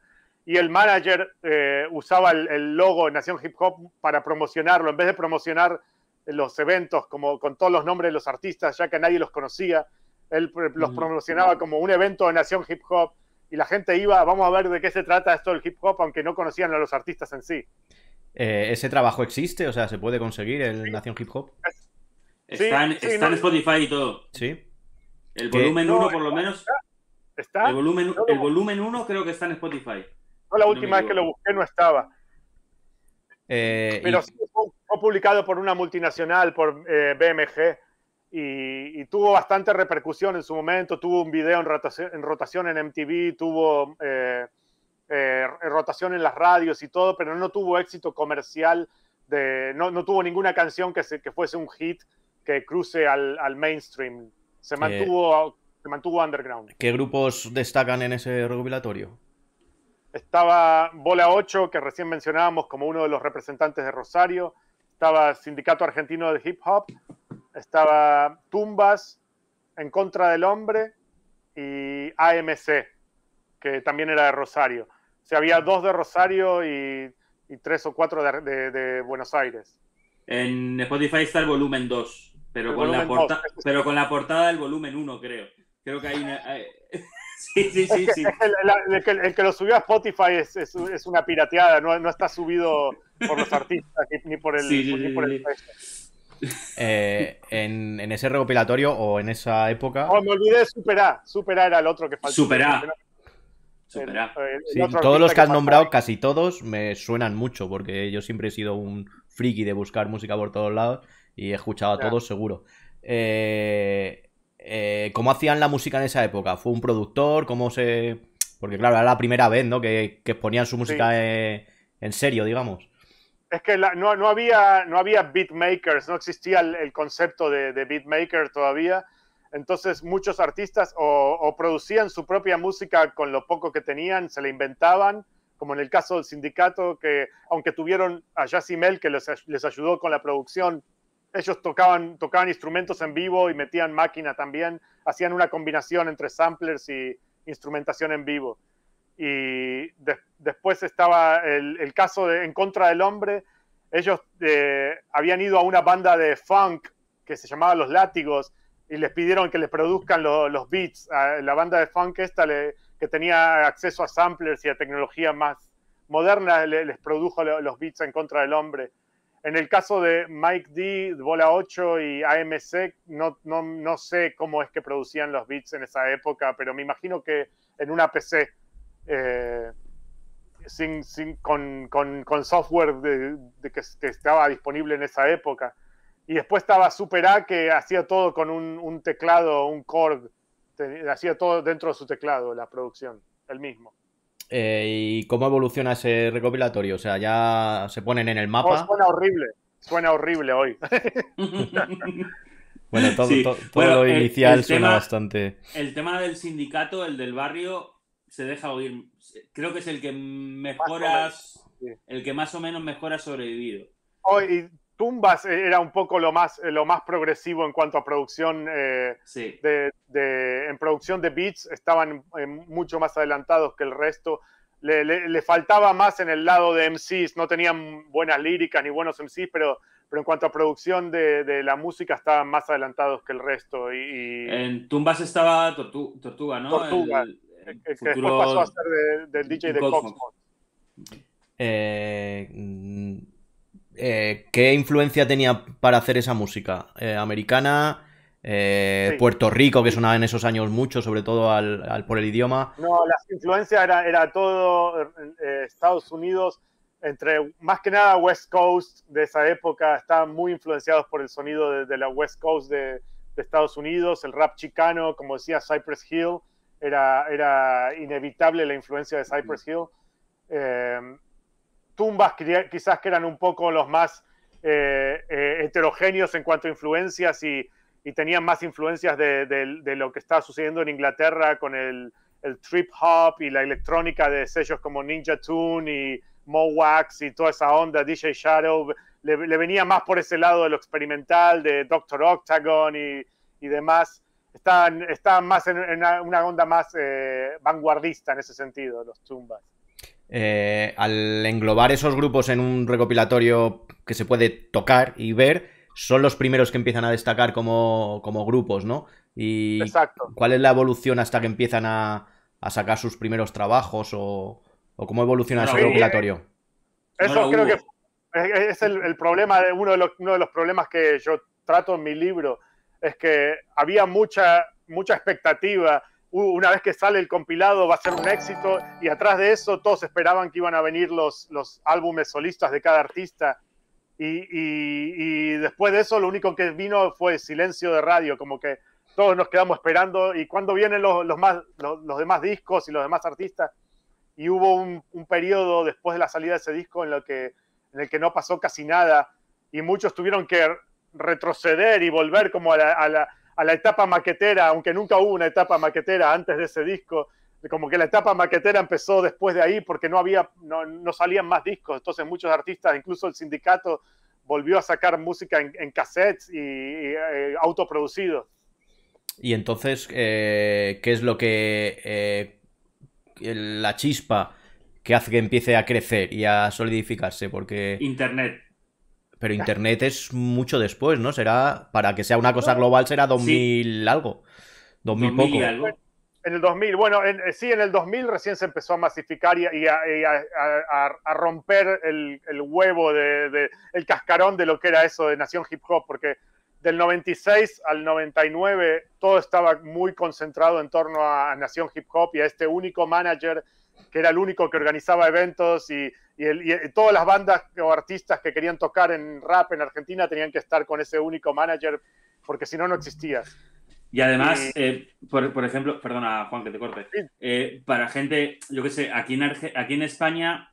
Speaker 2: y el manager eh, usaba el, logo Nación Hip Hop para promocionarlo en vez de promocionar los eventos como con todos los nombres de los artistas ya que nadie los conocía él eh, los mm. promocionaba como un evento de Nación Hip Hop y la gente iba, vamos a ver de qué se trata esto del hip hop, aunque no conocían a los artistas en sí.
Speaker 1: Eh, ¿Ese trabajo existe? O sea, ¿se puede conseguir el Nación Hip Hop?
Speaker 3: está, en, Spotify y todo. Sí. El volumen 1 por lo menos.
Speaker 2: Está. El volumen el volumen
Speaker 3: creo que está en Spotify.
Speaker 2: No, la última vez que lo busqué no estaba. Eh, Pero sí fue, publicado por una multinacional, por eh, BMG y, tuvo bastante repercusión en su momento, tuvo un video en rotación en, MTV, tuvo eh, eh, rotación en las radios y todo, pero no tuvo éxito comercial, de, no, tuvo ninguna canción que, se, que fuese un hit que cruce al, mainstream. Se eh, mantuvo, se mantuvo underground.
Speaker 1: ¿Qué grupos destacan en ese recopilatorio?
Speaker 2: Estaba Bola 8, que recién mencionábamos como uno de los representantes de Rosario. Estaba Sindicato Argentino de Hip Hop estaba Tumbas en contra del hombre y AMC, que también era de Rosario. O sea, había dos de Rosario y, tres o cuatro de, Buenos Aires.
Speaker 3: En Spotify está el volumen 2, pero, con, la pero con la portada
Speaker 2: del volumen 1, creo. Creo que hay
Speaker 3: Sí, sí, sí.
Speaker 2: El, que lo subió a Spotify es, una pirateada, no, no, está subido por los artistas ni, por el... ni por el
Speaker 1: eh, en, ese recopilatorio o en esa época.
Speaker 2: Oh, me olvidé de Superá. Superá era el otro que faltaba Superá. todos los que, has nombrado,
Speaker 1: casi todos, me suenan mucho porque yo siempre he sido un friki de buscar música por todos lados y he escuchado a todos seguro. Eh, eh, ¿Cómo hacían la música en esa época? ¿Fue un productor? ¿Cómo se...? Porque claro, era la primera vez, ¿no? Que, ponían su música en serio, digamos
Speaker 2: es que no, no, había, no había beatmakers, no existía el, concepto de, de, beatmaker todavía. Entonces muchos artistas o, producían su propia música con lo poco que tenían, se la inventaban, como en el caso del sindicato, que aunque tuvieron a Mel, que les, les ayudó con la producción, ellos tocaban, tocaban instrumentos en vivo y metían máquina también, hacían una combinación entre samplers y instrumentación en vivo y después estaba el, caso de, en contra del hombre. Ellos eh, habían ido a una banda de funk que se llamaba Los Látigos y les pidieron que les produzcan los beats. A la banda de funk esta que tenía acceso a samplers y a tecnología más moderna les produjo los beats en contra del hombre. En el caso de Mike D, Bola 8 y AMC, no, no, no sé cómo es que producían los beats en esa época, pero me imagino que en una PC eh, sin, con, software que, estaba disponible en esa época. Y después estaba Super A, que hacía todo con un, teclado, un cord, hacía todo dentro de su teclado, la producción, el mismo.
Speaker 1: Eh, ¿Y cómo evoluciona ese recopilatorio? O sea, ya se ponen en el mapa.
Speaker 2: suena horrible, suena horrible hoy.
Speaker 1: bueno, todo, lo inicial suena bastante.
Speaker 2: El tema del
Speaker 3: sindicato, el del barrio, se deja oír. Creo que es el que mejoras, el que más o menos mejora sobrevivido.
Speaker 2: Hoy oh, Tumbas era un poco lo más, eh, lo más progresivo en cuanto a producción. Eh, sí. de, en producción de beats estaban eh, mucho más adelantados que el resto. Le, faltaba más en el lado de MCs, no tenían buenas líricas ni buenos MCs, pero, pero en cuanto a producción de, de la música estaban más adelantados que el resto. Y, En Tumbas
Speaker 3: estaba Tortuga, ¿no? Tortuga que pasó a
Speaker 2: ser del DJ de Cosmos.
Speaker 1: Eh, mm, eh, ¿Qué influencia tenía para hacer esa música? Eh, ¿Americana? Puerto Rico, que sonaba en esos años mucho, sobre todo al, por el idioma.
Speaker 2: No, las influencias era, todo Estados Unidos, entre más que nada West Coast de esa época, estaban muy influenciados por el sonido de, la West Coast de Estados Unidos, el rap chicano, como decía Cypress Hill, era, inevitable la influencia de Cypress Hill. Em, tumbas quizás que eran un poco los más eh, eh, heterogéneos en cuanto a influencias y, tenían más influencias de, lo que estaba sucediendo en Inglaterra con el, trip hop y la electrónica de sellos como Ninja Tune y Wax y toda esa onda, DJ Shadow, le, venía más por ese lado de lo experimental, de Doctor Octagon y, y demás. Están están más en, una, onda más eh, vanguardista en ese sentido, los tumbas.
Speaker 1: Eh, al englobar esos grupos en un recopilatorio que se puede tocar y ver, son los primeros que empiezan a destacar como, grupos, ¿no? Y ¿Cuál es la evolución hasta que empiezan a, a sacar sus primeros trabajos o, o cómo evoluciona ese recopilatorio?
Speaker 2: Eh, eso creo que es el, problema de uno de, los, uno de los problemas que yo trato en mi libro es que había mucha, mucha expectativa. Una vez que sale el compilado va a ser un éxito y atrás de eso todos esperaban que iban a venir los, los álbumes solistas de cada artista. Y, y, después de eso lo único que vino fue silencio de radio, como que todos nos quedamos esperando y cuando vienen los, los, más, los, demás discos y los demás artistas. Y hubo un, un periodo después de la salida de ese disco en, lo que, en el que no pasó casi nada y muchos tuvieron que retroceder y volver como a la, etapa maquetera, aunque nunca hubo una etapa maquetera antes de ese disco, como que la etapa maquetera empezó después de ahí porque no, había, no, salían más discos, entonces muchos artistas, incluso el sindicato, volvió a sacar música en, cassettes y, eh, autoproducidos autoproducido.
Speaker 1: Y entonces, eh, ¿qué es lo que... Eh, la chispa que hace que empiece a crecer y a solidificarse? Porque... Internet. Pero Internet es mucho después, ¿no? Será, para que sea una cosa global, será 2000 algo. 2000, poco.
Speaker 2: En el 2000, bueno, eh, sí, en el 2000 recién se empezó a masificar y, a, romper el, huevo, de, el cascarón de lo que era eso de Nación Hip Hop, porque del 96 al 99 todo estaba muy concentrado en torno a Nación Hip Hop y a este único manager que era el único que organizaba eventos y, todas las bandas o artistas que querían tocar en rap en Argentina tenían que estar con ese único manager, porque si no, no existías. Y además, eh,
Speaker 3: por, ejemplo, perdona Juan que te corte, eh, para gente, yo qué sé, aquí en, aquí en España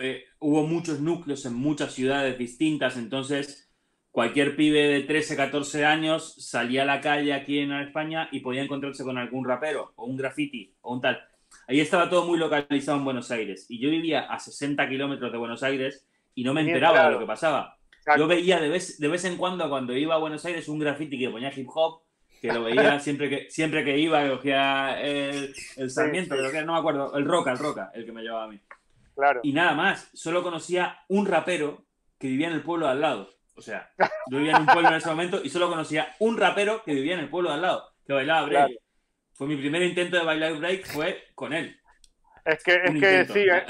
Speaker 3: eh, hubo muchos núcleos en muchas ciudades distintas, entonces cualquier pibe de 13, 14 años salía a la calle aquí en España y podía encontrarse con algún rapero o un graffiti o un tal ahí estaba todo muy localizado en Buenos Aires. Y yo vivía a 60 kilómetros de Buenos Aires y no me enteraba de lo que pasaba. Yo veía de vez, de vez en cuando, cuando iba a Buenos Aires, un graffiti que ponía hip hop, que lo veía siempre que, siempre que iba, cogía el, el Sarmiento, no me acuerdo, el Roca, el Roca, el que me llevaba a mí. Claro. Y nada más, solo conocía un rapero que vivía en el pueblo de al lado. O sea, yo vivía en un pueblo en ese momento y solo conocía un rapero que vivía en el pueblo de al lado, que bailaba break. Fue mi primer intento de bailar break, fue con él.
Speaker 2: Es que, es que sí, ¿eh?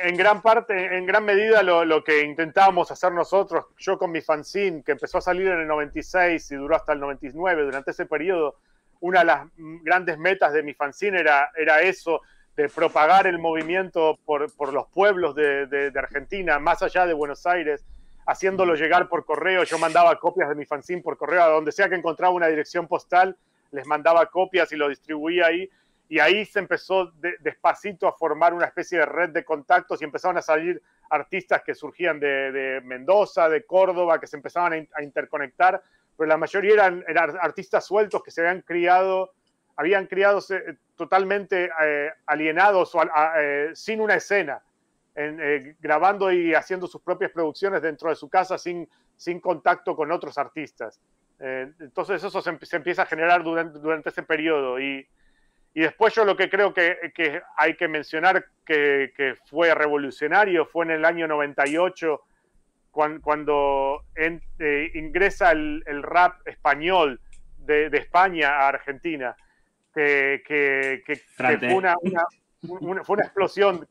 Speaker 2: en gran parte, en gran medida lo, que intentábamos hacer nosotros, yo con mi fanzine, que empezó a salir en el 96 y duró hasta el 99, durante ese periodo, una de las grandes metas de mi fanzine era, era eso, de propagar el movimiento por, por los pueblos de, de, Argentina, más allá de Buenos Aires, haciéndolo llegar por correo. Yo mandaba copias de mi fanzine por correo a donde sea que encontraba una dirección postal les mandaba copias y lo distribuía ahí. Y ahí se empezó despacito a formar una especie de red de contactos y empezaron a salir artistas que surgían de, Mendoza, de Córdoba, que se empezaban a, interconectar, pero la mayoría eran, artistas sueltos que se habían criado, habían criado eh, totalmente eh, alienados eh, sin una escena. grabando y haciendo sus propias producciones dentro de su casa sin contacto con otros artistas. Eh, entonces eso se, empieza a generar durante, durante ese periodo. Y, después yo lo que creo que, hay que mencionar que, fue revolucionario fue en el año 98 cuando, cuando eh, ingresa el, rap español de, España a Argentina, que, fue una, una fue una explosión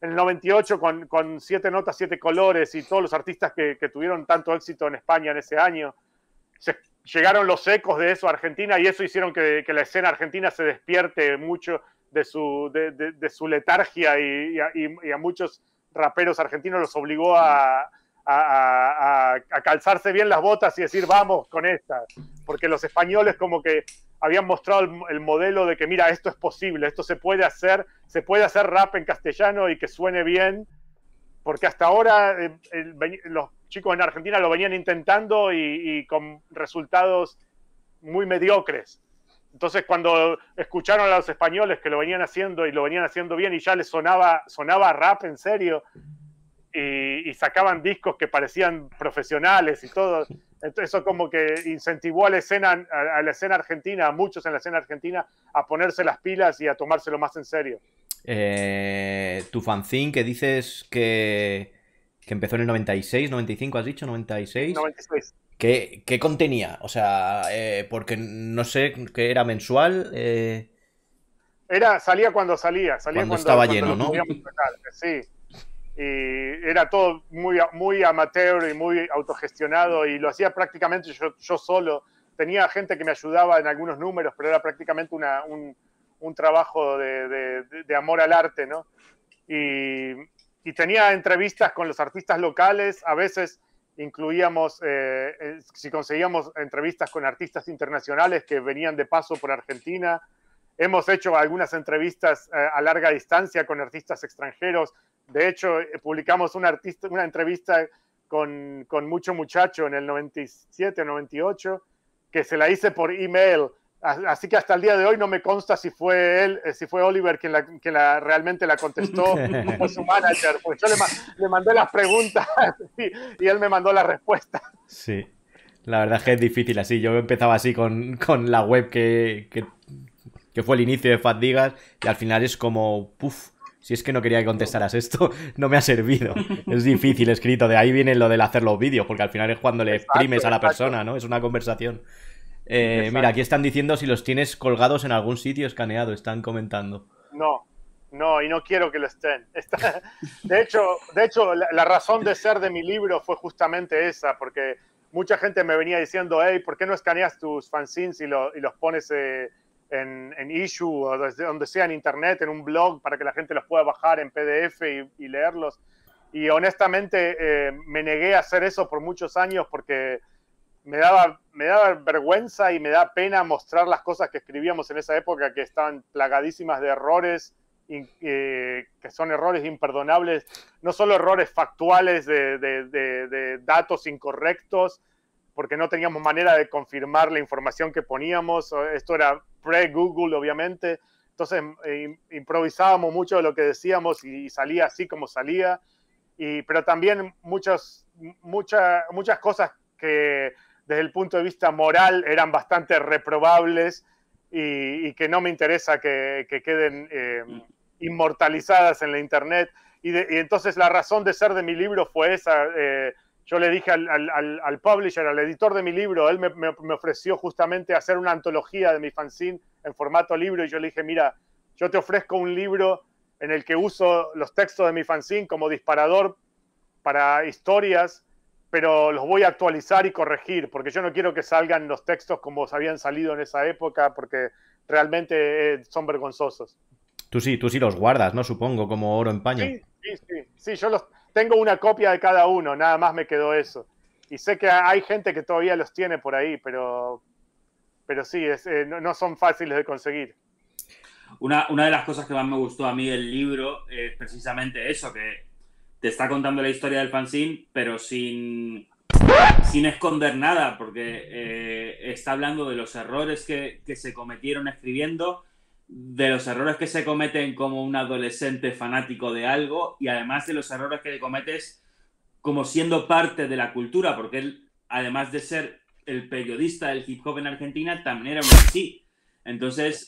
Speaker 2: en el 98 con, siete notas, siete colores y todos los artistas que, tuvieron tanto éxito en España en ese año llegaron los ecos de eso a Argentina y eso hicieron que, la escena argentina se despierte mucho de su, letargia y, a, muchos raperos argentinos los obligó a, calzarse bien las botas y decir vamos con esta, porque los españoles como que habían mostrado el, modelo de que mira, esto es posible, esto se puede hacer, se puede hacer rap en castellano y que suene bien, porque hasta ahora eh, los chicos en Argentina lo venían intentando y, con resultados muy mediocres. Entonces, cuando escucharon a los españoles que lo venían haciendo y lo venían haciendo bien y ya les sonaba, sonaba rap en serio y, sacaban discos que parecían profesionales y todo, eso como que incentivó a la, escena, a, la escena argentina, a muchos en la escena argentina, a ponerse las pilas y a tomárselo más en serio.
Speaker 1: Eh, tu fanzine que dices que que empezó en el 96, 95, has dicho, 96.
Speaker 2: 96.
Speaker 1: ¿Qué, contenía? O sea, eh, porque no sé, qué era mensual. Eh,
Speaker 2: era, salía cuando salía, salía cuando, estaba lleno, ¿no? Sí. Y era todo muy, muy amateur y muy autogestionado y lo hacía prácticamente yo, yo solo. Tenía gente que me ayudaba en algunos números, pero era prácticamente una, un, un trabajo de, de, amor al arte, ¿no? Y, y tenía entrevistas con los artistas locales, a veces incluíamos, eh, eh, si conseguíamos entrevistas con artistas internacionales que venían de paso por Argentina, hemos hecho algunas entrevistas eh, a larga distancia con artistas extranjeros, de hecho publicamos una, artista, una entrevista con, con, Mucho Muchacho en el 97, 98, que se la hice por email Así que hasta el día de hoy no me consta si fue él, eh, si fue Oliver quien, la, realmente la contestó o su manager, porque yo le, mandé las preguntas y, él me mandó la respuesta.
Speaker 1: Sí, la verdad es que es difícil así. Yo empezaba así con, la web que, fue el inicio de Fat Digas y al final es como, puff, si es que no quería que contestaras esto, no me ha servido. Es difícil escrito, de ahí viene lo del hacer los vídeos, porque al final es cuando le exprimes a la persona, ¿no? Es una conversación. Eh, mira, aquí están diciendo si los tienes colgados en algún sitio escaneado, están comentando.
Speaker 2: No, no, y no quiero que lo estén. de hecho, de hecho la, razón de ser de mi libro fue justamente esa, porque mucha gente me venía diciendo, hey, ¿por qué no escaneas tus fanzines y, los pones eh, en, issue o desde donde sea en internet, en un blog, para que la gente los pueda bajar en PDF y, leerlos? Y honestamente eh, me negué a hacer eso por muchos años porque me daba, me daba vergüenza y me da pena mostrar las cosas que escribíamos en esa época que estaban plagadísimas de errores, eh, que son errores imperdonables, no solo errores factuales de, datos incorrectos, porque no teníamos manera de confirmar la información que poníamos, esto era pre-Google obviamente, entonces eh, improvisábamos mucho de lo que decíamos y, salía así como salía, y, pero también muchas, muchas cosas que desde el punto de vista moral eran bastante reprobables y, que no me interesa que, queden eh, inmortalizadas en la internet. Y, entonces la razón de ser de mi libro fue esa. Eh, yo le dije al, al, al, publisher, al editor de mi libro, él me, me, ofreció justamente hacer una antología de mi fanzine en formato libro y yo le dije, mira, yo te ofrezco un libro en el que uso los textos de mi fanzine como disparador para historias pero los voy a actualizar y corregir, porque yo no quiero que salgan los textos como habían salido en esa época, porque realmente eh, son vergonzosos.
Speaker 1: Tú sí, tú sí los guardas, ¿no? Supongo, como oro en paño. Sí,
Speaker 2: sí, sí, yo los tengo una copia de cada uno, nada más me quedó eso. Y sé que hay gente que todavía los tiene por ahí, pero, pero sí, eh, no, son fáciles de conseguir.
Speaker 3: una, de las cosas que más me gustó a mí del libro es precisamente eso, que te está contando la historia del fanzine, pero sin, sin esconder nada, porque eh, está hablando de los errores que, se cometieron escribiendo, de los errores que se cometen como un adolescente fanático de algo, y además de los errores que cometes como siendo parte de la cultura, porque él, además de ser el periodista del hip hop en Argentina, también era un sí. Entonces,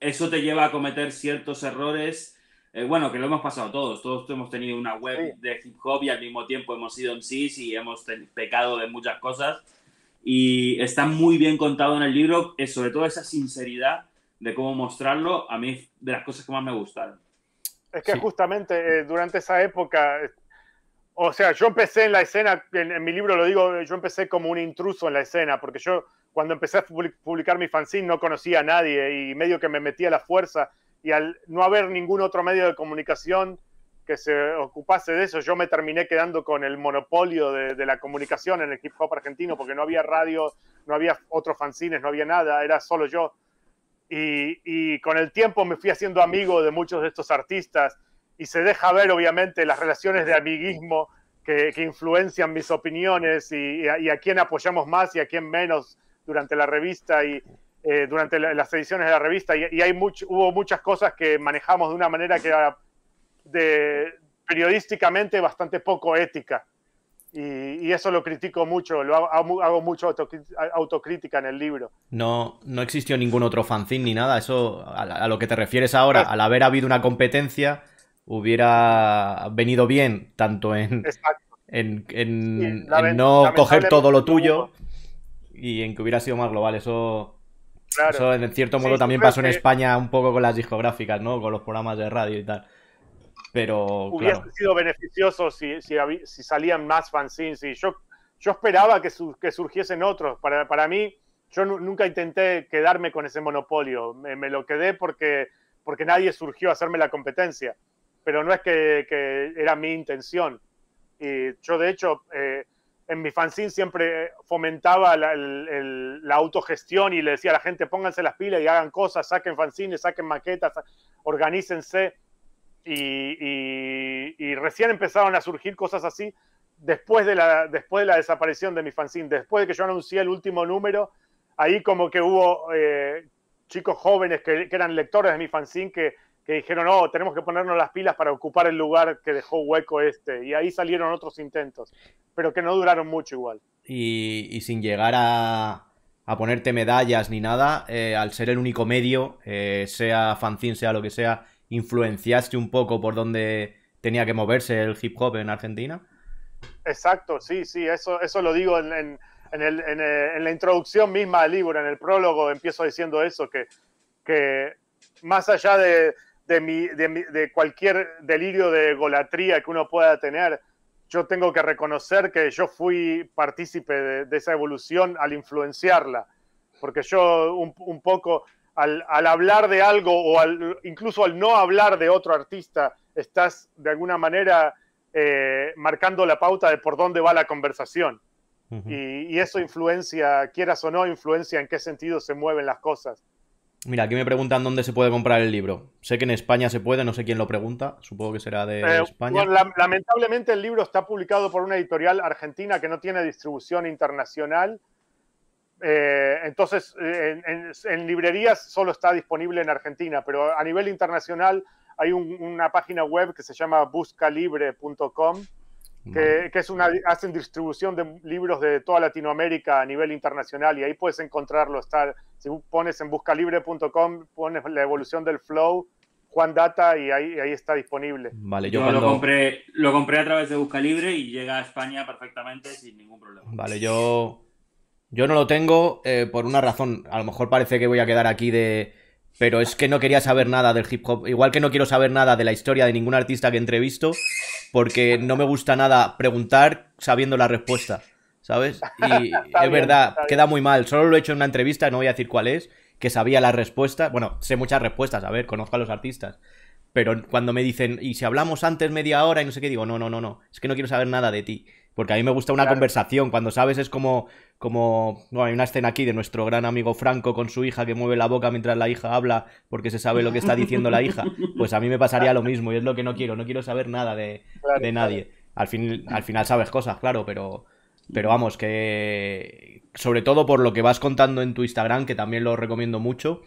Speaker 3: eso te lleva a cometer ciertos errores eh, bueno, que lo hemos pasado todos, todos hemos tenido una web de hip hop y al mismo tiempo hemos sido MCs y hemos pecado de muchas cosas. Y está muy bien contado en el libro, eh, sobre todo esa sinceridad de cómo mostrarlo, a mí de las cosas que más me gustaron.
Speaker 2: Es que justamente eh, durante esa época, o sea, yo empecé en la escena, en, mi libro lo digo, yo empecé como un intruso en la escena, porque yo cuando empecé a publicar mi fanzine no conocía a nadie y medio que me metía la fuerza y al no haber ningún otro medio de comunicación que se ocupase de eso, yo me terminé quedando con el monopolio de, la comunicación en el hip hop argentino, porque no había radio, no había otros fanzines, no había nada, era solo yo. Y, con el tiempo me fui haciendo amigo de muchos de estos artistas y se deja ver obviamente las relaciones de amiguismo que, que influencian mis opiniones y, a, y, a, quién apoyamos más y a quién menos durante la revista y, eh, durante las ediciones de la revista y, hay mucho hubo muchas cosas que manejamos de una manera que era de, periodísticamente bastante poco ética. Y, eso lo critico mucho, lo hago, hago mucho autocrítica, en el libro.
Speaker 1: No, no existió ningún otro fanzine ni nada, eso a, lo que te refieres ahora, al haber habido una competencia, hubiera venido bien, tanto en, en, en no coger todo lo tuyo y en que hubiera sido más global, eso eso, en cierto modo, también pasó en España un poco con las discográficas, ¿no? Con los programas de radio y tal. Pero. Hubiese
Speaker 2: sido beneficioso si, si, salían más fanzines. Y yo, yo esperaba que, que surgiesen otros. Para, para mí, yo nunca intenté quedarme con ese monopolio. Me, lo quedé porque, porque nadie surgió a hacerme la competencia. Pero no es que, que era mi intención. Y yo, de hecho, eh, en mi fanzine siempre fomentaba la, autogestión y le decía a la gente pónganse las pilas y hagan cosas, saquen fanzines, saquen maquetas, organícense. Y, recién empezaron a surgir cosas así después de, la, después de la desaparición de mi fanzine, después de que yo anuncié el último número, ahí como que hubo eh, chicos jóvenes que, eran lectores de mi fanzine que que dijeron, no, oh, tenemos que ponernos las pilas para ocupar el lugar que dejó hueco este. Y ahí salieron otros intentos, pero que no duraron mucho igual.
Speaker 1: Y, sin llegar a, a, ponerte medallas ni nada, eh, al ser el único medio, eh, sea fanzine, sea lo que sea, influenciaste un poco por donde tenía que moverse el hip hop en Argentina.
Speaker 2: Exacto, sí, sí, eso, eso lo digo en, en, en, eh, la introducción misma del libro, en el prólogo, empiezo diciendo eso, que, que más allá de, de, cualquier delirio de golatría que uno pueda tener. Yo tengo que reconocer que yo fui partícipe de, esa evolución al influenciarla, porque yo un, poco al, hablar de algo o incluso al no hablar de otro artista, estás de alguna manera eh, marcando la pauta de por dónde va la conversación. y, y eso influencia, quieras o no, influencia en qué sentido se mueven las cosas.
Speaker 1: Mira, aquí me preguntan dónde se puede comprar el libro. Sé que en España se puede, no sé quién lo pregunta, supongo que será de eh, España.
Speaker 2: lamentablemente el libro está publicado por una editorial argentina que no tiene distribución internacional. Eh, entonces, eh, en, librerías solo está disponible en Argentina, pero a nivel internacional hay una página web que se llama buscalibre.com que, es una, hacen distribución de libros de toda Latinoamérica a nivel internacional y ahí puedes encontrarlo. Está, si pones en buscalibre.com, pones la evolución del flow, Juan Data y ahí, ahí está disponible.
Speaker 3: Vale, yo, lo, compré, lo compré a través de Buscalibre y llega a España perfectamente sin ningún
Speaker 1: problema. Vale, yo, yo no lo tengo eh, por una razón. A lo mejor parece que voy a quedar aquí de pero es que no quería saber nada del hip hop. Igual que no quiero saber nada de la historia de ningún artista que entrevisto, porque no me gusta nada preguntar sabiendo la respuesta, ¿sabes? Y es verdad, queda muy mal. Solo lo he hecho en una entrevista, no voy a decir cuál es, que sabía la respuesta. Bueno, sé muchas respuestas, a ver, conozco a los artistas. Pero cuando me dicen, y si hablamos antes media hora y no sé qué, digo, no, no, no, no, es que no quiero saber nada de ti. Porque a mí me gusta una conversación. Cuando sabes es como como bueno, hay una escena aquí de nuestro gran amigo Franco con su hija que mueve la boca mientras la hija habla porque se sabe lo que está diciendo la hija, pues a mí me pasaría lo mismo y es lo que no quiero, no quiero saber nada de, nadie. Al, fin, al final sabes cosas, claro, pero, pero vamos, que sobre todo por lo que vas contando en tu Instagram, que también lo recomiendo mucho,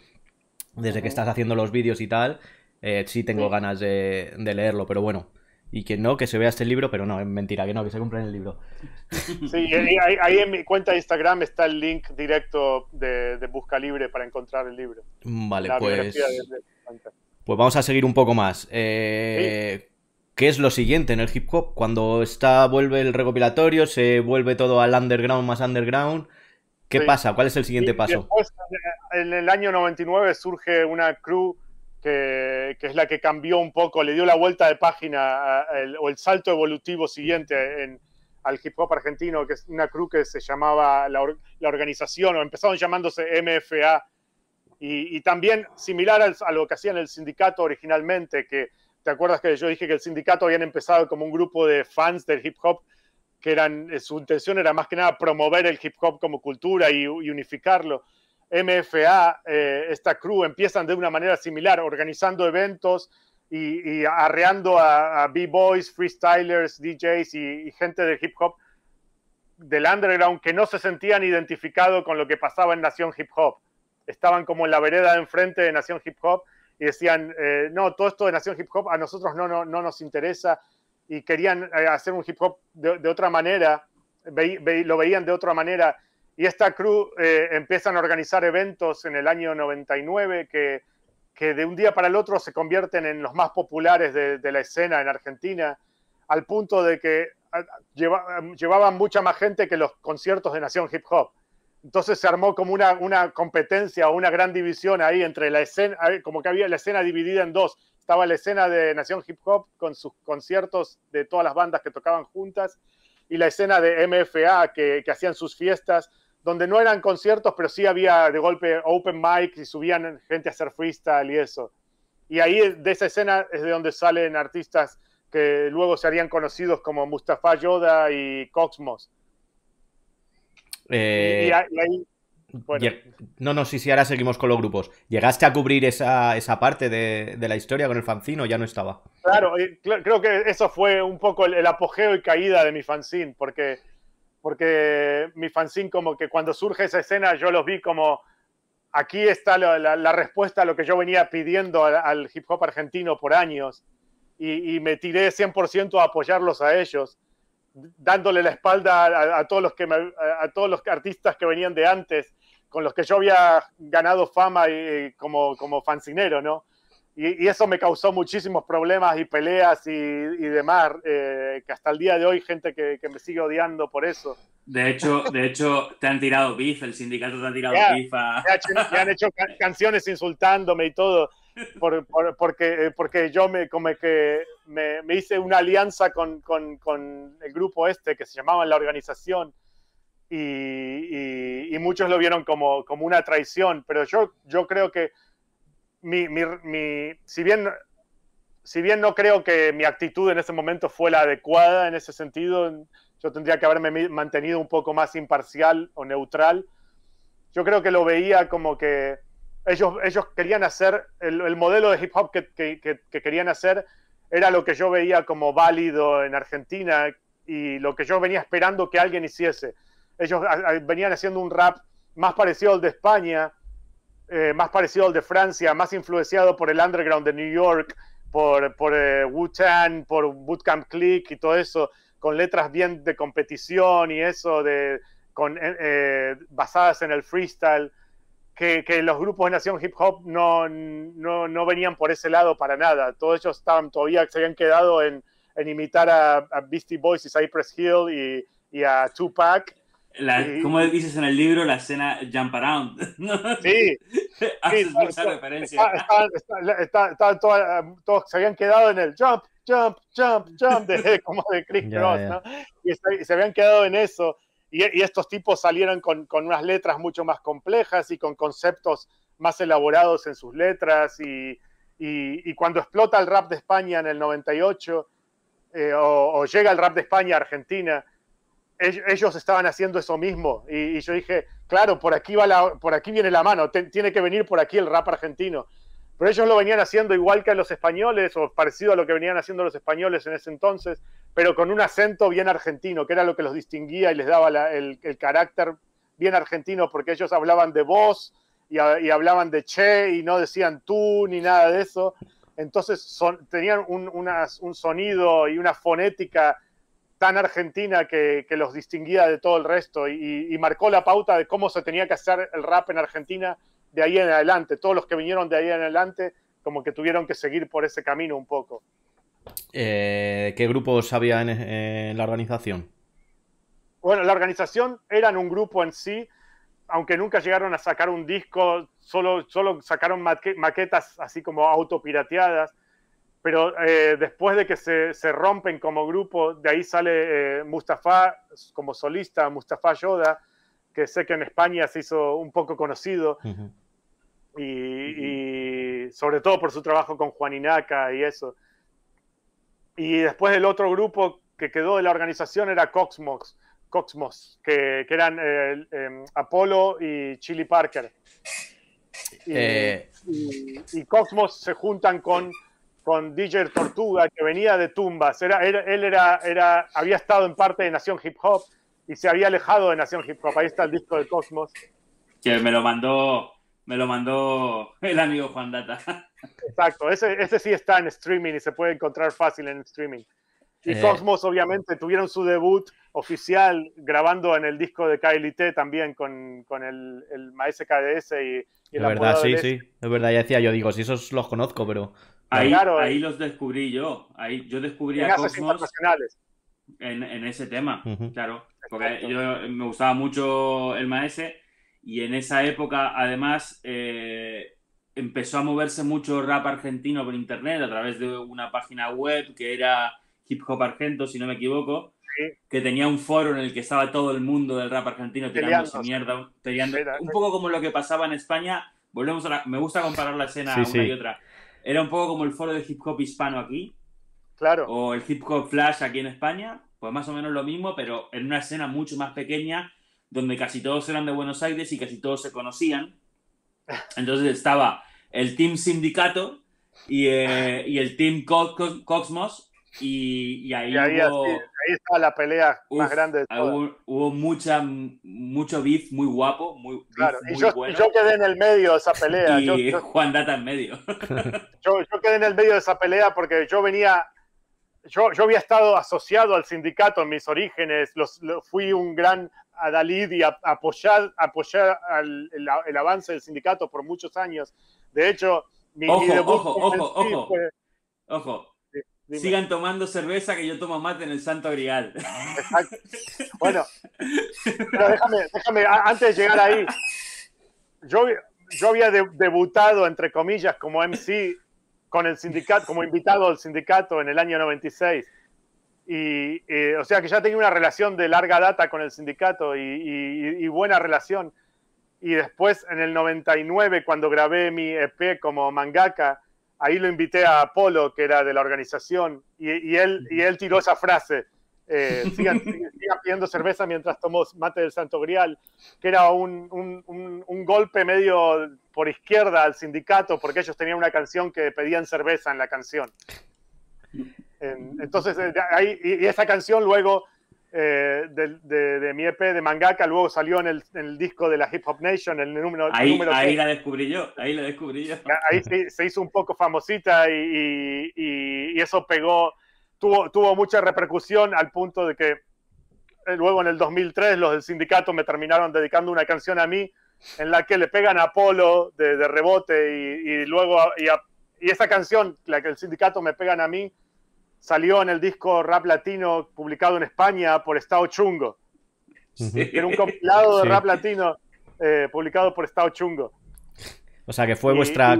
Speaker 1: desde que estás haciendo los vídeos y tal, eh, sí tengo ganas de leerlo, pero bueno, y que no, que se vea este libro, pero no, es mentira, que no, que se compren el libro.
Speaker 2: Sí, ahí, en mi cuenta de Instagram está el link directo de, Busca Libre para encontrar el libro. Mm, vale, pues...
Speaker 1: Pues vamos a seguir un poco más. Eh, ¿Qué es lo siguiente en el hip hop? Cuando está, vuelve el recopilatorio, se vuelve todo al underground más underground. ¿Qué pasa? ¿Cuál es el siguiente paso?
Speaker 2: en el año 99 surge una crew que, es la que cambió un poco, le dio la vuelta de página o el salto evolutivo siguiente en, al hip hop argentino, que es una crew que se llamaba la, organización, o empezaron llamándose MFA, y, también similar a lo que hacían el sindicato originalmente, que te acuerdas que yo dije que el sindicato habían empezado como un grupo de fans del hip hop, que eran, eh, su intención era más que nada promover el hip hop como cultura y unificarlo. MFA, eh, esta crew, empiezan de una manera similar, organizando eventos y, arreando a, B-Boys, freestylers, DJs y, gente del hip hop del underground que no se sentían identificados con lo que pasaba en Nación Hip Hop. Estaban como en la vereda enfrente de Nación Hip Hop y decían, eh, no, todo esto de Nación Hip Hop a nosotros no, no, nos interesa y querían eh, hacer un hip hop de, otra manera, lo veían de otra manera y esta cruz eh, empiezan a organizar eventos en el año 99 que, de un día para el otro se convierten en los más populares de, la escena en Argentina, al punto de que llevaban mucha más gente que los conciertos de Nación Hip Hop. Entonces se armó como una, competencia o una gran división ahí entre la escena, como que había la escena dividida en dos. Estaba la escena de Nación Hip Hop con sus conciertos de todas las bandas que tocaban juntas y la escena de MFA que, que hacían sus fiestas donde no eran conciertos, pero sí había de golpe open mic y subían gente a hacer freestyle y eso. Y ahí de esa escena es de donde salen artistas que luego se harían conocidos como Mustafa Yoda y Cosmos.
Speaker 1: Eh, no, no, si si ahora seguimos con los grupos. ¿Llegaste a cubrir esa, parte de, la historia con el fanzine ya no estaba?
Speaker 2: Claro, creo que eso fue un poco el, apogeo y caída de mi fanzine, porque porque mi fanzine como que cuando surge esa escena yo los vi como aquí está la, respuesta a lo que yo venía pidiendo al, hip hop argentino por años y, me tiré 100% a apoyarlos a ellos, dándole la espalda a, todos los que a todos los artistas que venían de antes, con los que yo había ganado fama como, como fancinero, ¿no? y, eso me causó muchísimos problemas y peleas y, demás, eh, que hasta el día de hoy gente que, me sigue odiando por eso. De hecho, de hecho, te han tirado bif, el sindicato te ha tirado yeah, bif. Me han hecho canciones insultándome y todo, por, porque, eh, porque yo me, como que me, hice una alianza con, con, el grupo este que se llamaba La Organización. Y, y muchos lo vieron como, como una traición, pero yo, yo creo que si, bien, si bien no creo que mi actitud en ese momento fue la adecuada en ese sentido, yo tendría que haberme mantenido un poco más imparcial o neutral. Yo creo que lo veía como que ellos, ellos querían hacer, el, modelo de hip hop que querían hacer era lo que yo veía como válido en Argentina y lo que yo venía esperando que alguien hiciese. Ellos venían haciendo un rap más parecido al de España, eh, más parecido al de Francia, más influenciado por el underground de New York, por, por eh, wu tang por Bootcamp Click y todo eso, con letras bien de competición y eso, de, eh, basadas en el freestyle, que, los grupos de nación hip hop no, no, no, venían por ese lado para nada. Todos ellos estaban, todavía se habían quedado en, en imitar a, a, Beastie Boys y Cypress Hill y, y a Tupac como dices en el
Speaker 3: libro? La escena Jump Around.
Speaker 2: Sí. Haces mucha referencia. todos se habían quedado en el Jump, Jump, Jump, Jump, como de Chris Cross, ¿no? Y se, habían quedado en eso. Y, estos tipos salieron con, con, unas letras mucho más complejas y con conceptos más elaborados en sus letras. Y, cuando explota el rap de España en el 98, eh, o llega el rap de España a Argentina, ellos estaban haciendo eso mismo. Y, yo dije, claro, por aquí, va por aquí viene la mano, tiene que venir por aquí el rap argentino. Pero ellos lo venían haciendo igual que los españoles, o parecido a lo que venían haciendo los españoles en ese entonces, pero con un acento bien argentino, que era lo que los distinguía y les daba el, carácter bien argentino, porque ellos hablaban de vos y, hablaban de che y no decían tú ni nada de eso. Entonces son, tenían un, un sonido y una fonética tan argentina que, los distinguía de todo el resto y, marcó la pauta de cómo se tenía que hacer el rap en Argentina de ahí en adelante. Todos los que vinieron de ahí en adelante como que tuvieron que seguir por ese camino un poco.
Speaker 1: Eh, ¿Qué grupos había en, la organización?
Speaker 2: Bueno, la organización eran un grupo en sí, aunque nunca llegaron a sacar un disco, solo, solo sacaron maquetas así como autopirateadas pero eh, después de que se, rompen como grupo, de ahí sale eh, Mustafa como solista, Mustafa Yoda, que sé que en España se hizo un poco conocido, y, sobre todo por su trabajo con Juan Inaca y eso. Y después el otro grupo que quedó de la organización era Coxmox, Coxmos, que, eran eh, em, Apolo y Chili Parker.
Speaker 3: Y, eh.
Speaker 2: y, se juntan con con DJ Tortuga, que venía de tumbas. Era, él era, era, había estado en parte de Nación Hip Hop y se había alejado de Nación Hip Hop. Ahí está el disco de Cosmos.
Speaker 3: Que me lo mandó, me lo mandó el amigo Juan Data.
Speaker 2: Exacto, ese, ese sí está en streaming y se puede encontrar fácil en streaming. Y eh. Cosmos, obviamente, tuvieron su debut oficial grabando en el disco de KLT también con, con el, el KDS y, y la verdad, sí, sí.
Speaker 1: Es verdad, ya decía, yo digo, si esos los conozco, pero
Speaker 3: Ahí, los descubrí yo. Ahí yo descubrí a Cosmos en, ese tema, claro. Porque me gustaba mucho el Maese y en esa época, además, eh, empezó a moverse mucho rap argentino por internet a través de una página web que era Hip Hop Argento, si no me equivoco, que tenía un foro en el que estaba todo el mundo del rap argentino su mierda, un poco como lo que pasaba en España. Volvemos a me gusta comparar la escena una y otra era un poco como el foro de hip hop hispano aquí. Claro. O el hip hop flash aquí en España. Pues más o menos lo mismo, pero en una escena mucho más pequeña, donde casi todos eran de Buenos Aires y casi todos se conocían. Entonces estaba el Team Sindicato y, eh, el Team Cosmos, y, ahí, ahí,
Speaker 2: estaba la pelea más grande
Speaker 3: Hubo, mucha, mucho beef muy guapo, muy, claro. y yo,
Speaker 2: quedé en el medio de esa pelea. y
Speaker 3: Juan Data en medio.
Speaker 2: yo, quedé en el medio de esa pelea porque yo venía, yo, yo había estado asociado al sindicato en mis orígenes, los, fui un gran adalid y apoyar, apoyar el, avance del sindicato por muchos años. De hecho, mi, ojo, ojo, ojo,
Speaker 3: ojo. Sigan tomando cerveza que yo tomo mate en el
Speaker 2: Santo Grial. Bueno, pero déjame, déjame, antes de llegar ahí, yo, yo había debutado, entre comillas, como MC con el sindicato, como invitado al sindicato en el año 96. Y, eh, o sea que ya tenía una relación de larga data con el sindicato y, y buena relación. Y después, en el 99, cuando grabé mi EP como mangaka, ahí lo invité a Polo, que era de la organización, y, él, y él tiró esa frase. Eh, sigan, pidiendo cerveza mientras tomó mate del Santo Grial, que era un, golpe medio por izquierda al sindicato, porque ellos tenían una canción que pedían cerveza en la canción. entonces, eh, ahí, y esa canción luego eh, de, de, mi EP de Mangaka, luego salió en el, disco de la Hip Hop Nation, el número. Ahí, la descubrí yo, ah, ahí se, hizo un poco famosita y, eso pegó, tuvo, tuvo mucha repercusión al punto de que eh, luego en el 2003 los del sindicato me terminaron dedicando una canción a mí en la que le pegan a Polo de, rebote y, luego y, esa canción, la que el sindicato me pegan a mí, salió en el disco rap latino publicado en España por Estado Chungo. Era un compilado de rap latino eh, publicado por Estado Chungo.
Speaker 1: O sea que fue vuestra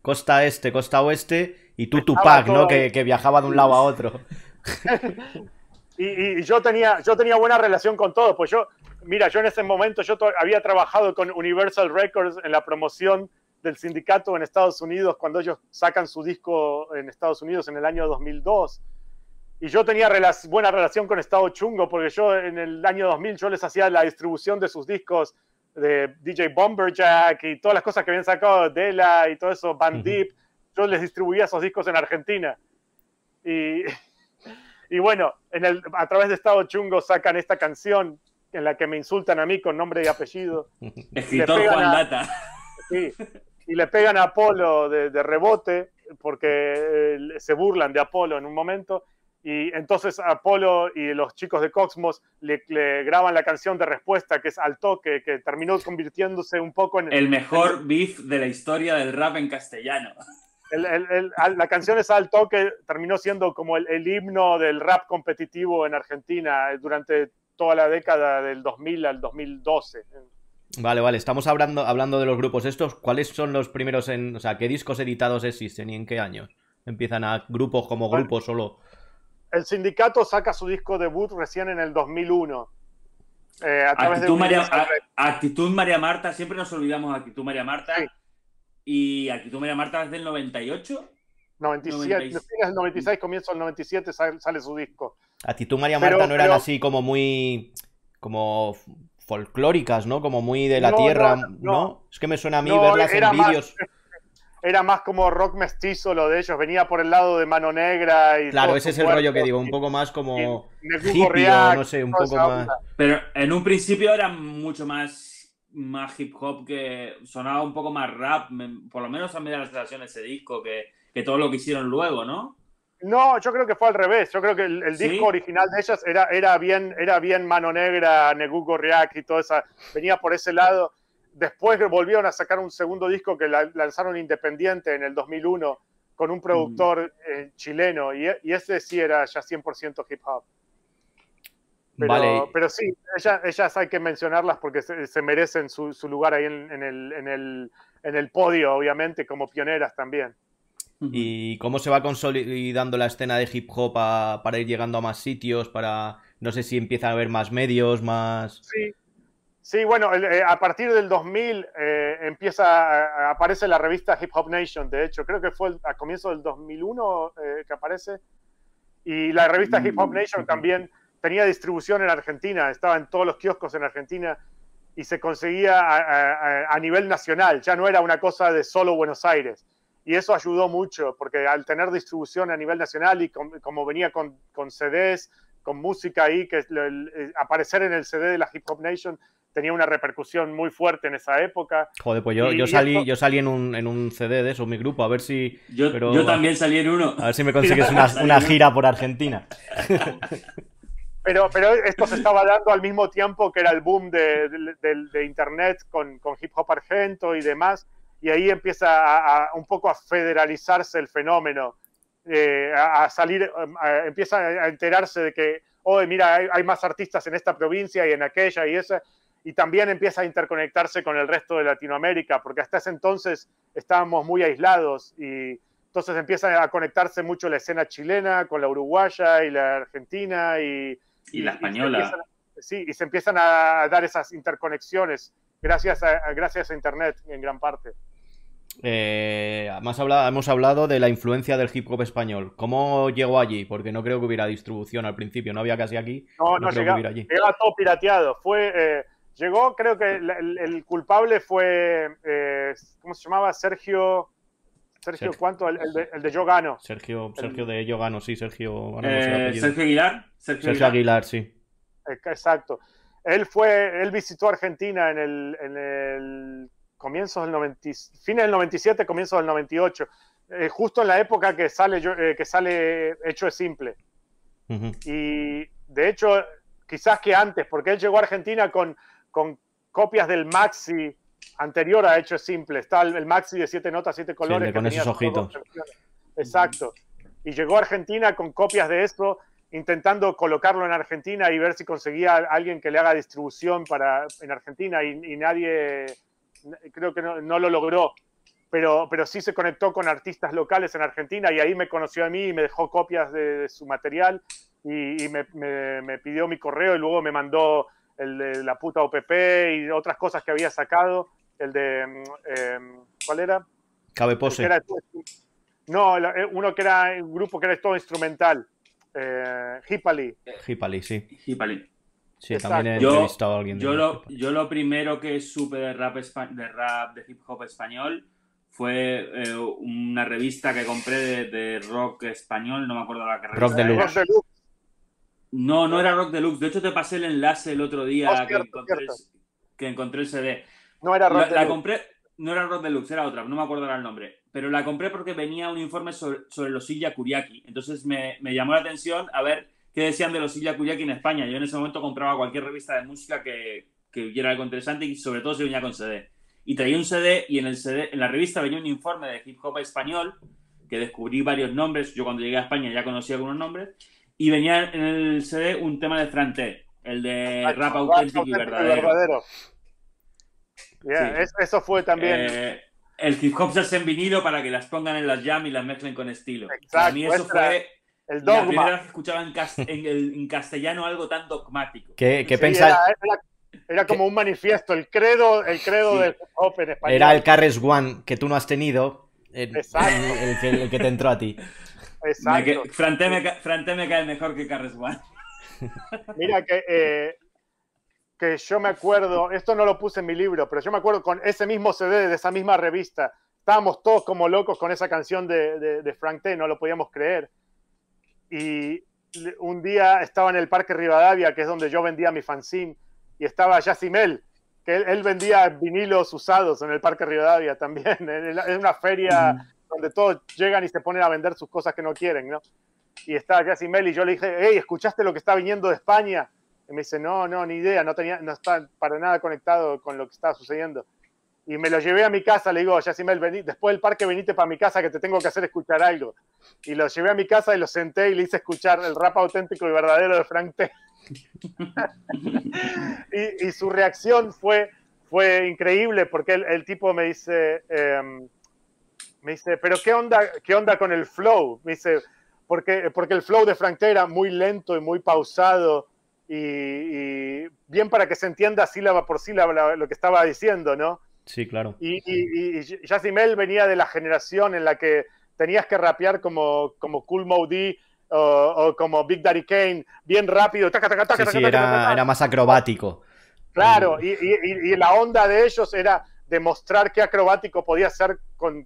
Speaker 1: costa este, costa oeste y tú Tupac, ¿no? Que, viajaba de un lado a otro.
Speaker 2: y, yo tenía yo tenía buena relación con todo. pues yo, mira, yo en ese momento yo había trabajado con Universal Records en la promoción del sindicato en Estados Unidos cuando ellos sacan su disco en Estados Unidos en el año 2002. Y yo tenía buena relación con Estado Chungo porque yo en el año 2000 yo les hacía la distribución de sus discos de DJ Bomberjack y todas las cosas que habían sacado de Dela y todo eso, Van Uh Yo les distribuía esos discos en Argentina. Y, bueno, en el, a través de Estado Chungo sacan esta canción en la que me insultan a mí con nombre y apellido.
Speaker 3: Escritor Juan Data.
Speaker 2: Sí, y le pegan a Apolo de, rebote porque eh, se burlan de Apolo en un momento. Y entonces Apolo y los chicos de Cosmos le, graban la canción de respuesta, que es Al Toque, que terminó convirtiéndose un poco en... El mejor
Speaker 3: beef de la historia del rap en castellano.
Speaker 2: la canción es Al Toque, terminó siendo como el, himno del rap competitivo en Argentina eh, durante toda la década del 2000 al 2012.
Speaker 1: Vale, vale, estamos hablando, hablando de los grupos estos. ¿Cuáles son los primeros en. O sea, qué discos editados existen y en qué años? Empiezan a grupos como grupos solo.
Speaker 2: El sindicato saca su disco debut recién en el 2001. Eh, actitud, María,
Speaker 1: actitud,
Speaker 3: María, Marta, siempre nos olvidamos de Actitud María Marta. Y Actitud María Marta es del 98.
Speaker 2: 97, 96, comienzo el 97, sale, su disco. Actitud María Marta no eran así
Speaker 1: como muy. como folclóricas, ¿no? Como muy de la tierra, no, Es que me suena a mí verlas en vídeos.
Speaker 2: Era más como rock mestizo lo de ellos, venía por el lado de Mano Negra y Claro, ese es el rollo que
Speaker 1: digo, un poco más como hippie no sé, un poco más...
Speaker 3: Pero en un principio era mucho más, más hip hop que sonaba un poco más rap, por lo menos a mí de la sensación ese disco que todo lo que hicieron luego, ¿no?
Speaker 2: No, yo creo que fue al revés. Yo creo que el, disco original de ellas era, era, bien, era bien mano negra, Neguco React y todo esa. Venía por ese lado. Después volvieron a sacar un segundo disco que la, lanzaron independiente en el 2001 con un productor mm. eh, chileno y, ese sí era ya 100% hip hop. Pero, sí, ellas, hay que mencionarlas porque se, merecen su, lugar ahí en, el, en, el, en el podio, obviamente, como pioneras también.
Speaker 1: ¿Y cómo se va consolidando la escena de hip hop para ir llegando a más sitios? Para No sé si empieza a haber más medios, más...
Speaker 2: Sí. bueno, eh, a partir del 2000 eh, empieza, eh, aparece la revista Hip Hop Nation, de hecho, creo que fue a comienzos del 2001 que aparece. Y la revista Hip Hop mm, Nation también tenía distribución en Argentina, estaba en todos los kioscos en Argentina y se conseguía a nivel nacional, ya no era una cosa de solo Buenos Aires y eso ayudó mucho, porque al tener distribución a nivel nacional y como venía con, con, CDs, con música ahí, que eh, aparecer en el CD de la Hip Hop Nation tenía una repercusión muy fuerte en esa época. Joder, pues yo, salí,
Speaker 1: yo salí en un, CD de eso, mi grupo, a ver si. Yo, también salí en uno. A ver si me consigues una, gira por Argentina.
Speaker 2: Pero, pero, esto se estaba dando al mismo tiempo que era el boom de, Internet con, con, hip hop argento y demás y ahí empieza a, un poco a federalizarse el fenómeno, eh, a, salir, em, empieza a enterarse de que, oh, mira, hay, más artistas en esta provincia y en aquella y esa, y también empieza a interconectarse con el resto de Latinoamérica, porque hasta ese entonces estábamos muy aislados y entonces empieza a conectarse mucho la escena chilena con la uruguaya y la argentina y... Y, la española. sí, y se empiezan a dar esas interconexiones gracias a, gracias a Internet en gran parte.
Speaker 1: Eh, hemos hablado de la influencia del hip hop español. ¿Cómo llegó allí? Porque no creo que hubiera distribución al principio, no había casi aquí. No, no, allí.
Speaker 2: llegaba todo pirateado. Fue, eh, llegó, creo que el, culpable fue, eh, ¿cómo se llamaba? Sergio. Sergio, ¿cuánto? El, de, Yo Gano. Sergio,
Speaker 1: Sergio de Yo Gano, sí, Sergio. Sergio Aguilar. Sergio, Aguilar, sí.
Speaker 2: Exacto. Él fue, él visitó Argentina en el, en comienzos del 90, fines del 97, comienzo del 98, eh, justo en la época que sale, eh, que sale Hecho es Simple. Y de hecho, quizás que antes, porque él llegó a Argentina con, con copias del Maxi anterior a Hecho es Simple. Está el, Maxi de siete notas, siete colores. con esos ojitos. Exacto. Y llegó a Argentina con copias de esto intentando colocarlo en Argentina y ver si conseguía alguien que le haga distribución para, en Argentina y, nadie, creo que no, lo logró, pero, pero sí se conectó con artistas locales en Argentina y ahí me conoció a mí y me dejó copias de, su material y, me, pidió mi correo y luego me mandó el de la puta OPP y otras cosas que había sacado, el de, em, ¿cuál era?
Speaker 1: Cabe Era,
Speaker 2: no, eh, uno que era un grupo que era todo instrumental eh, Hipali.
Speaker 1: Hipali, sí. Hipali. Sí, también he yo, a alguien. Yo lo,
Speaker 3: yo lo, primero que supe de rap, de rap, de hip hop español fue eh, una revista que compré de, rock español, no me acuerdo la que Rock Deluxe. no, no era Rock Deluxe. De hecho, te pasé el enlace el otro día ah, que, encontré el, CD.
Speaker 2: No era Rock Deluxe. La compré,
Speaker 3: no era Rod Deluxe, era otra, no me acuerdo ahora el nombre, pero la compré porque venía un informe sobre, los Illa Kuriaki. Entonces me, llamó la atención a ver qué decían de los Illa Kuriaki en España. Yo en ese momento compraba cualquier revista de música que, hubiera algo interesante y sobre todo si venía con CD. Y traía un CD y en, el CD, en la revista venía un informe de hip hop español que descubrí varios nombres. Yo cuando llegué a España ya conocía algunos nombres. Y venía en el CD un tema de Franté, el de ah, rap auténtico y verdadero
Speaker 2: eso fue también. Eh,
Speaker 3: el hip hop se han vinilo para que las pongan en las jam y las mezclen con estilo. Exacto. A mí eso fue. El dogma. La primera vez que escuchaba en, el,
Speaker 2: castellano algo tan dogmático. ¿Qué, qué Era, como un manifiesto, el credo, el credo del hip en español. Era el
Speaker 1: Carres One que tú no has tenido. El, Exacto. El, que, te entró a ti.
Speaker 3: Exacto. Franté me, cae mejor que Carres One.
Speaker 2: Mira que eh, yo me acuerdo, esto no lo puse en mi libro, pero yo me acuerdo con ese mismo CD de esa misma revista, estábamos todos como locos con esa canción de, de, Frank T, no lo podíamos creer. Y un día estaba en el Parque Rivadavia, que es donde yo vendía mi fanzine, y estaba Yacimel, que él, vendía vinilos usados en el Parque Rivadavia también, en una feria mm. donde todos llegan y se ponen a vender sus cosas que no quieren, ¿no? Y estaba Yasimel y yo le dije, hey, ¿escuchaste lo que está viniendo de España? Y me dice, no, no, ni idea, no, tenía, no está para nada conectado con lo que estaba sucediendo. Y me lo llevé a mi casa, le digo, Yacimel, después del parque venite para mi casa que te tengo que hacer escuchar algo. Y lo llevé a mi casa y lo senté y le hice escuchar el rap auténtico y verdadero de Frank T. y, su reacción fue, fue increíble porque el, tipo me dice, em, me dice, pero qué onda, ¿qué onda con el flow? Me dice, porque, porque el flow de Frank T era muy lento y muy pausado y, bien para que se entienda sílaba por sílaba lo que estaba diciendo, ¿no? Sí, claro. Y, y, y venía de la generación en la que tenías que rapear como, como Cool Mowdy o, como Big Daddy Kane, bien rápido. sí, era,
Speaker 1: más acrobático.
Speaker 2: Claro, y, la onda de ellos era demostrar qué acrobático podía ser con,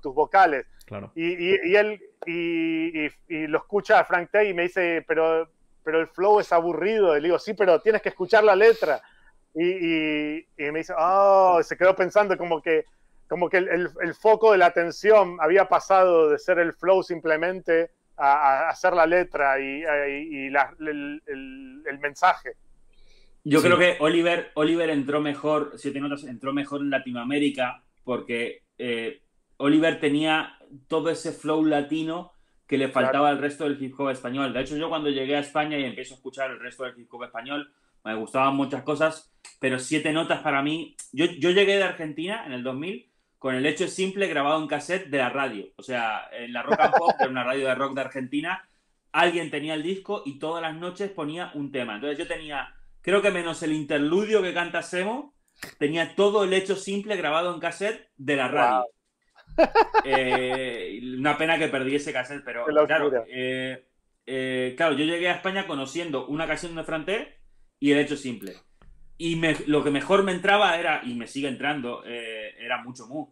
Speaker 2: tus vocales. Claro. Y, él y, lo escucha a Frank Tay y me dice, pero pero el flow es aburrido. Y le digo, sí, pero tienes que escuchar la letra. Y, me dice, oh, se quedó pensando como que, como que el, foco de la atención había pasado de ser el flow simplemente a, a hacer la letra y, el, mensaje. Yo creo
Speaker 3: que Oliver, Oliver entró mejor, Siete Notas entró mejor en Latinoamérica porque eh, Oliver tenía todo ese flow latino que le faltaba al resto del hip hop español. De hecho, yo cuando llegué a España y empecé a escuchar el resto del hip hop español, me gustaban muchas cosas, pero siete notas para mí. Yo, llegué de Argentina en el 2000 con el hecho simple grabado en cassette de la radio. O sea, en la Rock and Pop, que era una radio de rock de Argentina, alguien tenía el disco y todas las noches ponía un tema. Entonces yo tenía, creo que menos el interludio que canta Semo, tenía todo el hecho simple grabado en cassette de la radio. Eh, una pena que perdí ese cassette, pero claro, eh, eh, claro, yo llegué a España conociendo una canción de Franté y el hecho simple. Y lo que mejor me entraba era, y me sigue entrando, era mucho mu.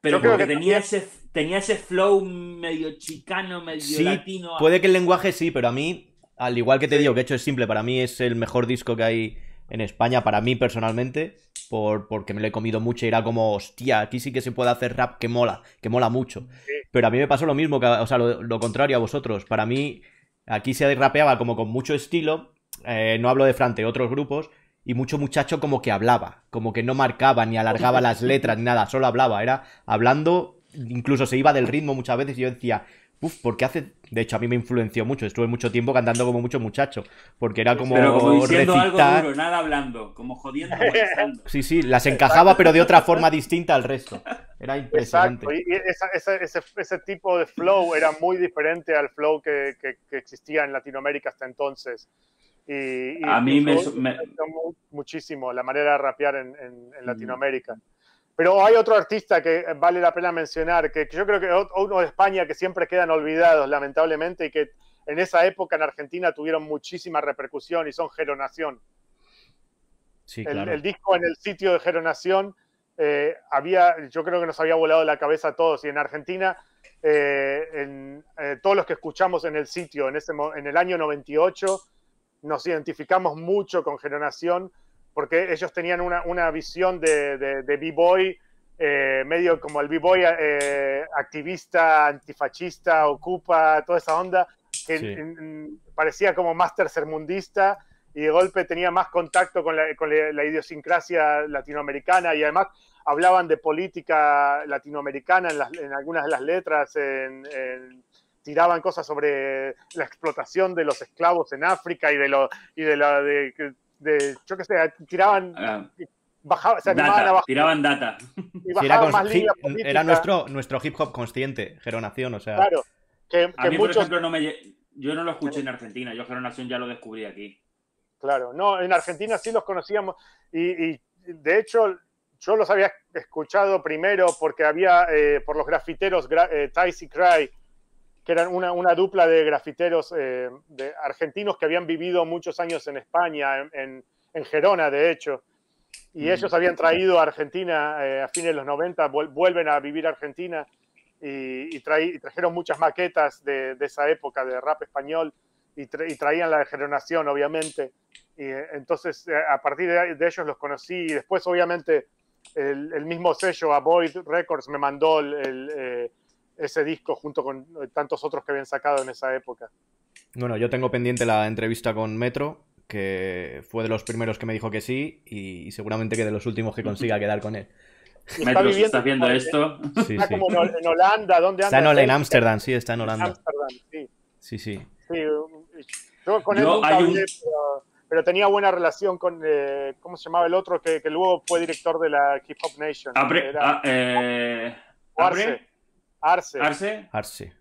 Speaker 3: Pero porque tenía, ese, tenía ese flow medio chicano, medio latino. Puede que
Speaker 1: el lenguaje sí, pero a mí, al igual que te digo, que hecho es simple, para mí es el mejor disco que hay en España, para mí personalmente, por, porque me lo he comido mucho y era como, hostia, aquí sí que se puede hacer rap que mola, que mola mucho. Pero a mí me pasó lo mismo, que, o sea, lo, contrario a vosotros. Para mí, aquí se rapeaba como con mucho estilo, eh, no hablo de Frante, otros grupos, y mucho muchacho como que hablaba, como que no marcaba ni alargaba las letras ni nada, solo hablaba, era hablando, incluso se iba del ritmo muchas veces y yo decía, Uf, porque hace. De hecho, a mí me influenció mucho. Estuve mucho tiempo cantando como mucho muchacho Porque era pues como. Pero como diciendo algo duro,
Speaker 3: nada hablando. Como jodiendo,
Speaker 1: Sí, sí, las encajaba, pero de otra forma distinta al resto. Era impresionante.
Speaker 2: Exacto. ese, tipo de flow era muy diferente al flow que, existía en Latinoamérica hasta entonces. Y, a mí me, me, muchísimo la manera de rapear en, mm. Latinoamérica. Pero hay otro artista que eh, vale la pena mencionar, que yo creo que uno de España que siempre quedan olvidados, lamentablemente, y que en esa época en Argentina tuvieron muchísima repercusión y son Geronación. Sí, claro. el, disco en el sitio de Geronación eh, había, yo creo que nos había volado la cabeza a todos. Y en Argentina, eh, en, todos los que escuchamos en el sitio en, ese, en el año 98, nos identificamos mucho con Geronación porque ellos tenían una, una visión de, de, B-Boy, eh, medio como el B-Boy eh, activista, antifascista, ocupa, toda esa onda, que parecía como más tercermundista y de golpe tenía más contacto con la, idiosincrasia latinoamericana y además hablaban de política latinoamericana en, algunas de las letras, tiraban cosas sobre la explotación de los esclavos en África y de, lo, y de, la, de, de, yo qué sé, tiraban, ah. se a bajar. Tiraban
Speaker 3: data.
Speaker 1: era, nuestro, nuestro hip hop consciente, Geronación, o sea.
Speaker 2: Que, muchos... no
Speaker 3: me, yo no lo escuché en Argentina, yo Geronación ya lo descubrí
Speaker 2: aquí. Claro, no, en Argentina sí los conocíamos y, de hecho yo los había escuchado primero porque había eh, por los grafiteros eh, Tice y Cry que eran una, una dupla de grafiteros eh, de argentinos que habían vivido muchos años en España, en, en, Gerona, de hecho.
Speaker 1: Y mm. ellos habían traído a
Speaker 2: Argentina eh, a fines de los 90, vuelven a vivir a Argentina y, y, trajeron muchas maquetas de, de, esa época de rap español y, traían la de Geronación, obviamente. Y, eh, entonces, a partir de, ellos los conocí y después, obviamente, el, mismo sello, Avoid Records, me mandó el ese disco junto con eh, tantos otros que habían sacado en esa época.
Speaker 1: Bueno, yo tengo pendiente la entrevista con Metro, que fue de los primeros que me dijo que sí y seguramente que de los últimos que consiga quedar con él.
Speaker 2: Metro, está ¿estás viendo esto? está como en Holanda, ¿dónde anda? Está en Ámsterdam,
Speaker 1: sí, está en Holanda. Amsterdam, sí. Sí, sí.
Speaker 2: sí yo con él pero, tenía buena relación con, eh, ¿cómo se llamaba el otro? Que, luego fue director de la Hip Hop Nation. Abre, era, ah, eh, Arce. Arce.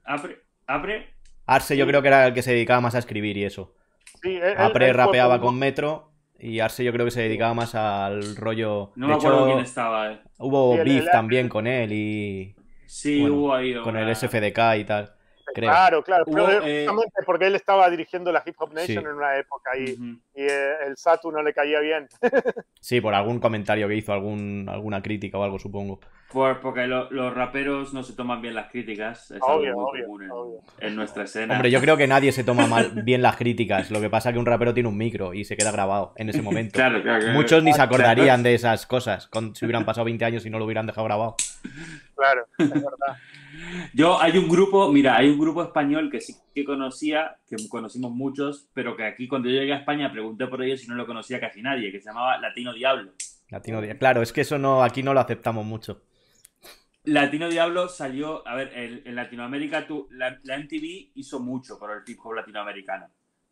Speaker 1: Arce. yo creo que era el que se dedicaba más a escribir y eso. Sí, Apre rapeaba con Metro y Arce yo creo que se dedicaba más al rollo... No me acuerdo quién estaba. Eh. Hubo también con él y... Sí, hubo ahí. Con el SFDK y tal. Claro,
Speaker 2: claro, eh, porque él estaba dirigiendo la Hip Hop Nation en una época y, eh, el Satu no le caía bien.
Speaker 1: sí, por algún comentario que hizo, algún, alguna crítica o algo, supongo.
Speaker 3: porque los raperos no se toman bien las críticas, obvio, obvio, en, nuestra escena. Hombre, yo creo que nadie se toma mal,
Speaker 1: bien las críticas, lo que pasa es que un rapero tiene un micro y se queda grabado en ese momento. Muchos ni se acordarían de esas cosas si hubieran pasado 20 años y no lo hubieran dejado grabado.
Speaker 2: Claro, es verdad.
Speaker 1: Yo, hay un
Speaker 3: grupo, mira, hay un grupo español que sí que conocía, que conocimos muchos, pero que aquí cuando yo llegué a España pregunté por ellos y no lo conocía casi nadie, que se llamaba Latino Diablo.
Speaker 1: Latino Diablo, claro, es que eso no, aquí no lo aceptamos mucho.
Speaker 3: Latino Diablo salió, a ver, en, Latinoamérica tú, la, MTV hizo mucho por el hip hop latinoamericano,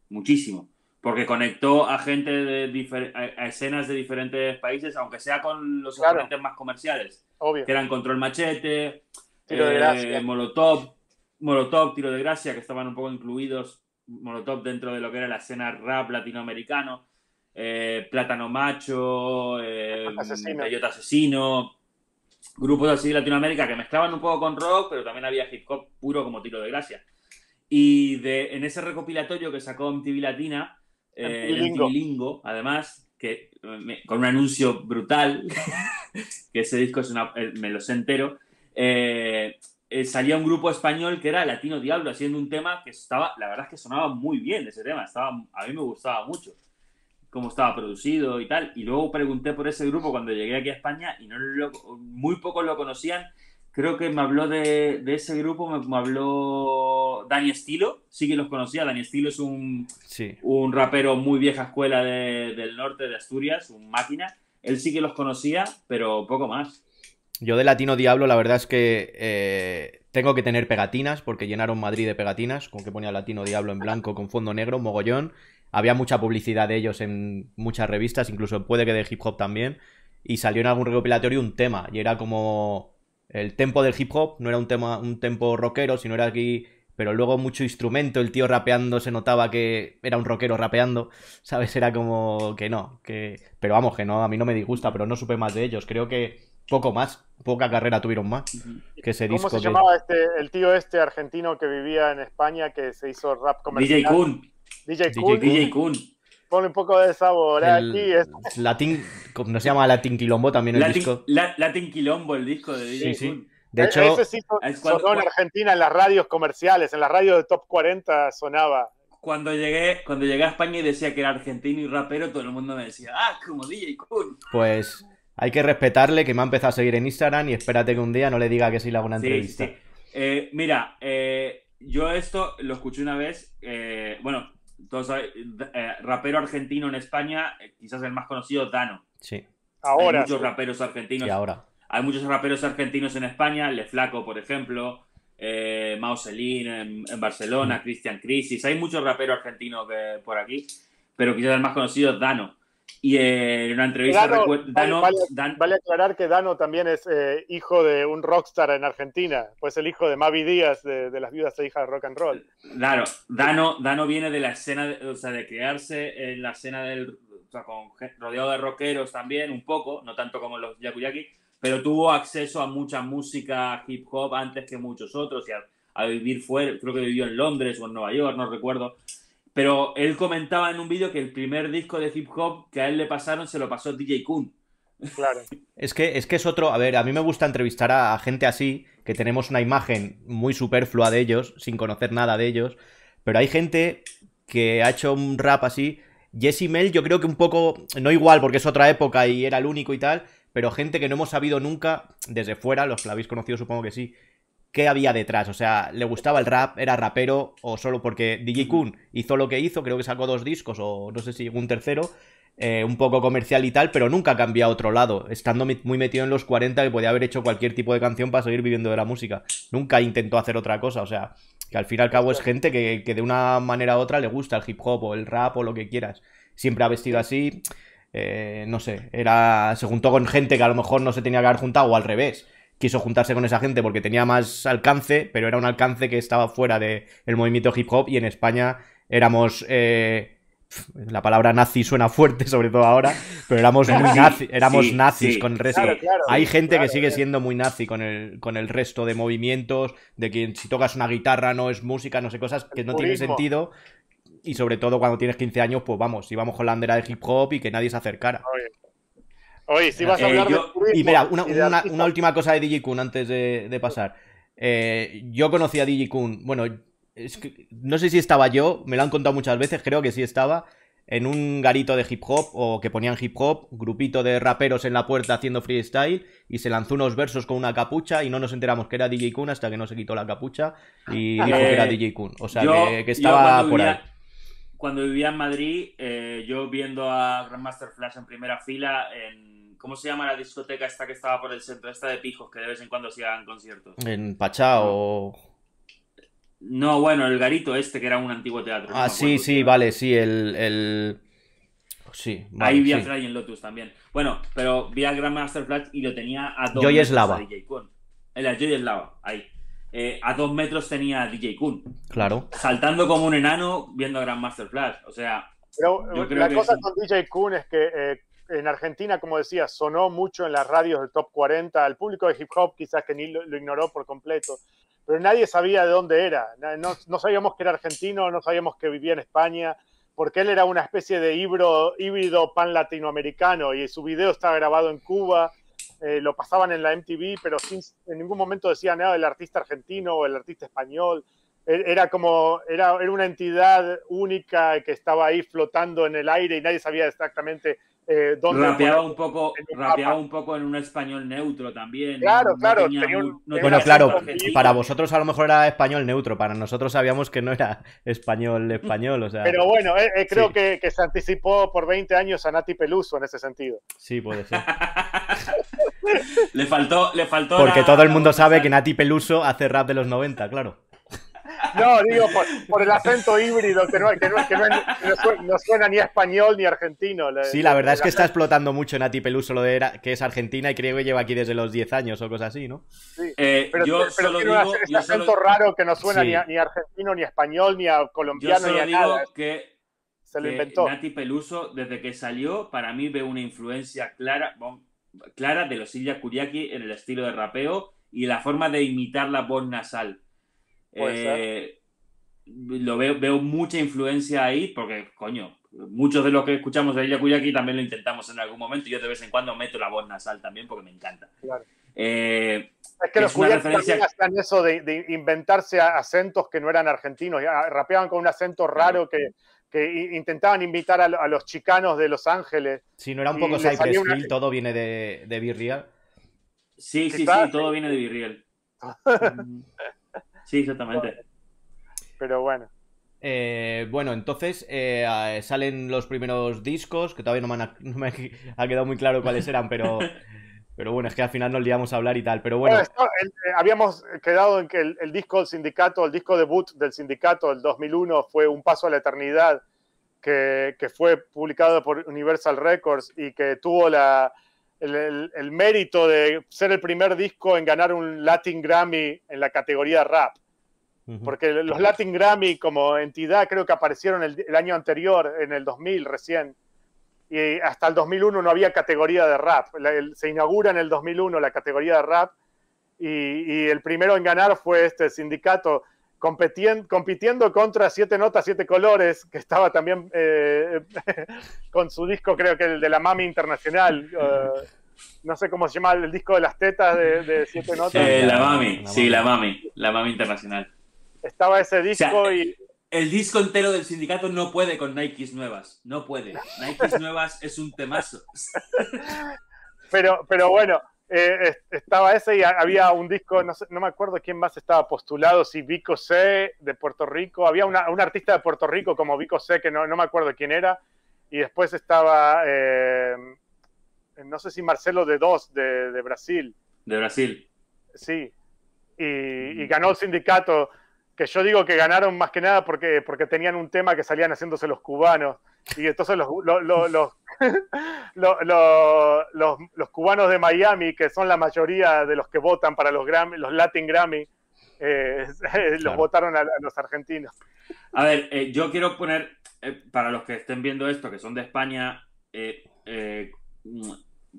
Speaker 1: muchísimo, porque
Speaker 3: conectó a gente de escenas de diferentes países, aunque sea con los claro. más comerciales, que eran Control Machete, Tiro de gracia. Eh, Molotov, Molotov, Tiro de Gracia, que estaban un poco incluidos, dentro de lo que era la escena rap latinoamericano, eh, Plátano Macho, eh, asesino. Asesino, grupos así de Latinoamérica que mezclaban un poco con rock, pero también había hip hop puro como Tiro de Gracia. Y de, en ese recopilatorio que sacó MTV Latina, eh, Lingo, además, que, eh, con un anuncio brutal, que ese disco es una, me lo sé entero, eh, eh, salía un grupo español que era Latino Diablo haciendo un tema que estaba, la verdad es que sonaba muy bien ese tema, estaba, a mí me gustaba mucho cómo estaba producido y tal. Y luego pregunté por ese grupo cuando llegué aquí a España y no muy pocos lo conocían. Creo que me habló de, ese grupo, me, habló Dani Estilo, sí que los conocía. Dani Estilo es un, un rapero muy vieja escuela del norte de Asturias, un máquina. Él sí que los conocía, pero poco más.
Speaker 1: Yo de Latino Diablo, la verdad es que eh, tengo que tener pegatinas, porque llenaron Madrid de pegatinas, con que ponía Latino Diablo en blanco con fondo negro, mogollón. Había mucha publicidad de ellos en muchas revistas, incluso puede que de hip hop también. Y salió en algún recopilatorio un tema, y era como el tempo del hip hop, no era un tema, un tempo rockero, sino era aquí, pero luego mucho instrumento, el tío rapeando, se notaba que era un rockero rapeando, ¿sabes? Era como que no, que... Pero vamos, que no, a mí no me disgusta, pero no supe más de ellos. Creo que poco más, poca carrera tuvieron más que ese disco. ¿Cómo se llamaba
Speaker 2: este, el tío este argentino que vivía en España que se hizo rap comercial? DJ Kun. DJ Kun. DJ Ponle un poco de sabor eh, aquí. Es...
Speaker 1: Latin, ¿no se llama Latin Quilombo también el disco?
Speaker 3: La, Latin Quilombo, el disco de DJ Kun.
Speaker 2: De e-, hecho, ese sí en Argentina en las radios comerciales, en las radios de Top 40 sonaba cuando llegué, cuando llegué a España y decía
Speaker 3: que era argentino y rapero, todo el mundo me decía, ah, como DJ Kun.
Speaker 1: Pues hay que respetarle que me ha empezado a seguir en Instagram y espérate que un día no le diga que sí le hago una entrevista. Sí.
Speaker 3: Eh, mira, eh, yo esto lo escuché una vez. Eh, bueno, todos eh, rapero argentino en España, quizás el más conocido, Dano. Sí. Ahora. Hay muchos raperos argentinos. Y ahora. Hay muchos raperos argentinos en España, Le Flaco, por ejemplo, Mao en, en, Barcelona, mm. Christian Cristian Crisis. Hay muchos raperos argentinos por aquí, pero quizás el más conocido es Dano. Y eh, en una entrevista Dano,
Speaker 2: vale, aclarar que Dano también es eh, hijo de un rockstar en Argentina, pues el hijo de Mavi Díaz de, las viudas e hija de rock and roll. Claro, Dano,
Speaker 3: Dano viene de la escena, o sea, de crearse en la escena del, o rodeado de rockeros también, un poco, no tanto como los Yakuyaki, pero tuvo acceso a mucha música hip hop antes que muchos otros y a vivir fuera, creo que vivió en Londres o en Nueva York, no recuerdo. Pero él comentaba en un vídeo que el primer disco de hip hop que a él le pasaron se lo pasó DJ Kun. Claro.
Speaker 1: Es que, es que es otro. A ver, a mí me gusta entrevistar a, gente así, que tenemos una imagen muy superflua de ellos, sin conocer nada de ellos. Pero hay gente que ha hecho un rap así. Jesse Mel, yo creo que un poco. No igual, porque es otra época y era el único y tal. Pero gente que no hemos sabido nunca, desde fuera, los que la habéis conocido supongo que sí, qué había detrás. O sea, ¿le gustaba el rap? ¿Era rapero? ¿O solo porque DJ Kun hizo lo que hizo? Creo que sacó dos discos o no sé si un tercero. Eh, un poco comercial y tal, pero nunca cambió a otro lado, estando muy metido en los 40 que podía haber hecho cualquier tipo de canción para seguir viviendo de la música. Nunca intentó hacer otra cosa, o sea, que al fin y al cabo es gente que, de una manera u otra le gusta el hip hop o el rap o lo que quieras. Siempre ha vestido así, eh, no sé, era se juntó con gente que a lo mejor no se tenía que haber juntado o al revés quiso juntarse con esa gente porque tenía más alcance, pero era un alcance que estaba fuera del movimiento hip hop y en España éramos... Eh, la palabra nazi suena fuerte, sobre todo ahora, pero éramos muy nazi, éramos nazis con el resto. Hay gente que sigue eh. siendo muy nazi con el, con el resto de movimientos, de que si tocas una guitarra no es música, no sé, cosas que no tienen sentido. Y sobre todo cuando tienes 15 años, pues vamos, íbamos con la bandera de hip hop y que nadie se acercara.
Speaker 2: Oye, si vas a eh, hablar Y
Speaker 1: mira, una, última cosa de DJ Kun antes de, pasar. Eh, yo conocí a DJ Kun, bueno, no sé si estaba yo, me lo han contado muchas veces, creo que sí estaba, en un garito de hip hop o que ponían hip hop, grupito de raperos en la puerta haciendo freestyle y se lanzó unos versos con una capucha y no nos enteramos que era DJ Kun hasta que no se quitó la capucha y dijo que era eh, DJ Kun. O sea, que, estaba por ahí.
Speaker 3: Cuando vivía en Madrid, yo viendo a Grandmaster Flash en primera fila en ¿Cómo se llama la discoteca esta que estaba por el centro? Esta de pijos, que de vez en cuando se hagan conciertos.
Speaker 1: ¿En Pachá o.?
Speaker 3: No, bueno, el Garito este, que era un antiguo teatro. Ah,
Speaker 1: sí, sí, vale, sí, el... el... Sí, Ahí vi a
Speaker 3: en Lotus también. Bueno, pero vi a Grandmaster Flash y lo tenía a dos Joy metros Slava. DJ Kun. El Joy Slava, ahí. Eh, a dos metros tenía a DJ Kun. Claro. Saltando como un enano viendo a Grandmaster Flash. O sea.
Speaker 2: la cosa con DJ Kun es que eh, en Argentina, como decía, sonó mucho en las radios del top 40, al público de hip hop quizás que ni lo, ignoró por completo, pero nadie sabía de dónde era, no, sabíamos que era argentino, no sabíamos que vivía en España, porque él era una especie de híbrido, pan latinoamericano y su video estaba grabado en Cuba, eh, lo pasaban en la MTV, pero en ningún momento decían nada del artista argentino o el artista español era como, era, una entidad única que estaba ahí flotando en el aire y nadie sabía exactamente eh, dónde. Rapeaba un, poco, rapeaba un poco en un español neutro también. Claro, claro. bueno, claro, para
Speaker 1: vosotros a lo mejor era español neutro, para nosotros sabíamos que no era español español, o sea... Pero
Speaker 2: bueno, eh, eh, creo que, se anticipó por 20 años a Nati Peluso en ese sentido.
Speaker 1: Sí, puede ser.
Speaker 3: le faltó, le faltó.
Speaker 1: Porque todo el mundo sabe que Nati Peluso hace rap de los 90, claro.
Speaker 2: No, digo, por, el acento híbrido que, no, que, suena, ni español ni argentino. sí, la verdad es que está
Speaker 1: explotando mucho Nati Peluso lo de que es argentina y creo que lleva aquí desde los 10 años o cosas así, ¿no?
Speaker 2: Sí, eh, pero, yo solo acento raro que no suena ni, a, argentino, ni español, ni a colombiano, ni Que... Se lo inventó. Nati
Speaker 3: Peluso, desde que salió, para mí ve una influencia clara, clara de los Ilya Kuriaki en el estilo de rapeo y la forma de imitar la voz nasal. Eh, lo veo, veo mucha influencia ahí porque, coño, muchos de los que escuchamos de Ella Kuyaki también lo intentamos en algún momento. Yo de vez en cuando meto la voz nasal también porque me encanta. Eh, es que los Kuyaki referencia...
Speaker 2: eso de, inventarse acentos que no eran argentinos. Rapeaban con un acento raro que, intentaban invitar a, los chicanos de Los Ángeles.
Speaker 1: Si no era un poco Cypress todo viene de, de Birriel. Sí, sí, sí, todo viene de Birriel. Sí, exactamente. Pero bueno. Eh, bueno, entonces eh, eh, salen los primeros discos, que todavía no me, ha quedado muy claro cuáles eran, pero, pero bueno, es que al final nos liamos a hablar y tal. Pero bueno.
Speaker 2: habíamos quedado en que el, disco del sindicato, el disco debut del sindicato del 2001 fue Un Paso a la Eternidad, que, que fue publicado por Universal Records y que tuvo la, el, mérito de ser el primer disco en ganar un Latin Grammy en la categoría rap. Porque los Latin Grammy como entidad creo que aparecieron el, año anterior, en el 2000 recién, y hasta el 2001 no había categoría de rap. se inaugura en el 2001 la categoría de rap y, y el primero en ganar fue este sindicato compitiendo contra Siete Notas, Siete Colores, que estaba también eh, con su disco, creo que el de la Mami Internacional. Eh, no sé cómo se llama el disco de las tetas de, Siete Notas. Eh, la, mami, sí, la
Speaker 3: Mami, la Mami Internacional. Estaba ese disco y. El disco entero del sindicato no puede con Nikes nuevas, no puede. Nikes nuevas es un temazo.
Speaker 2: pero bueno, eh, estaba ese y había un disco, no, me acuerdo quién más estaba postulado, si Vico C de Puerto Rico, había una, un artista de Puerto Rico como Vico C, que no, no me acuerdo quién era, y después estaba, eh, no sé si Marcelo de Dos de, Brasil.
Speaker 3: De Brasil.
Speaker 2: Sí, y, mm. ganó el sindicato, que yo digo que ganaron más que nada porque, porque tenían un tema que salían haciéndose los cubanos. Y entonces los, los, cubanos de Miami, que son la mayoría de los que votan para los, Grammy, los Latin Grammy, eh, eh, los votaron a, los argentinos. A
Speaker 3: ver, eh, yo quiero poner, para los que estén viendo esto, que son de España,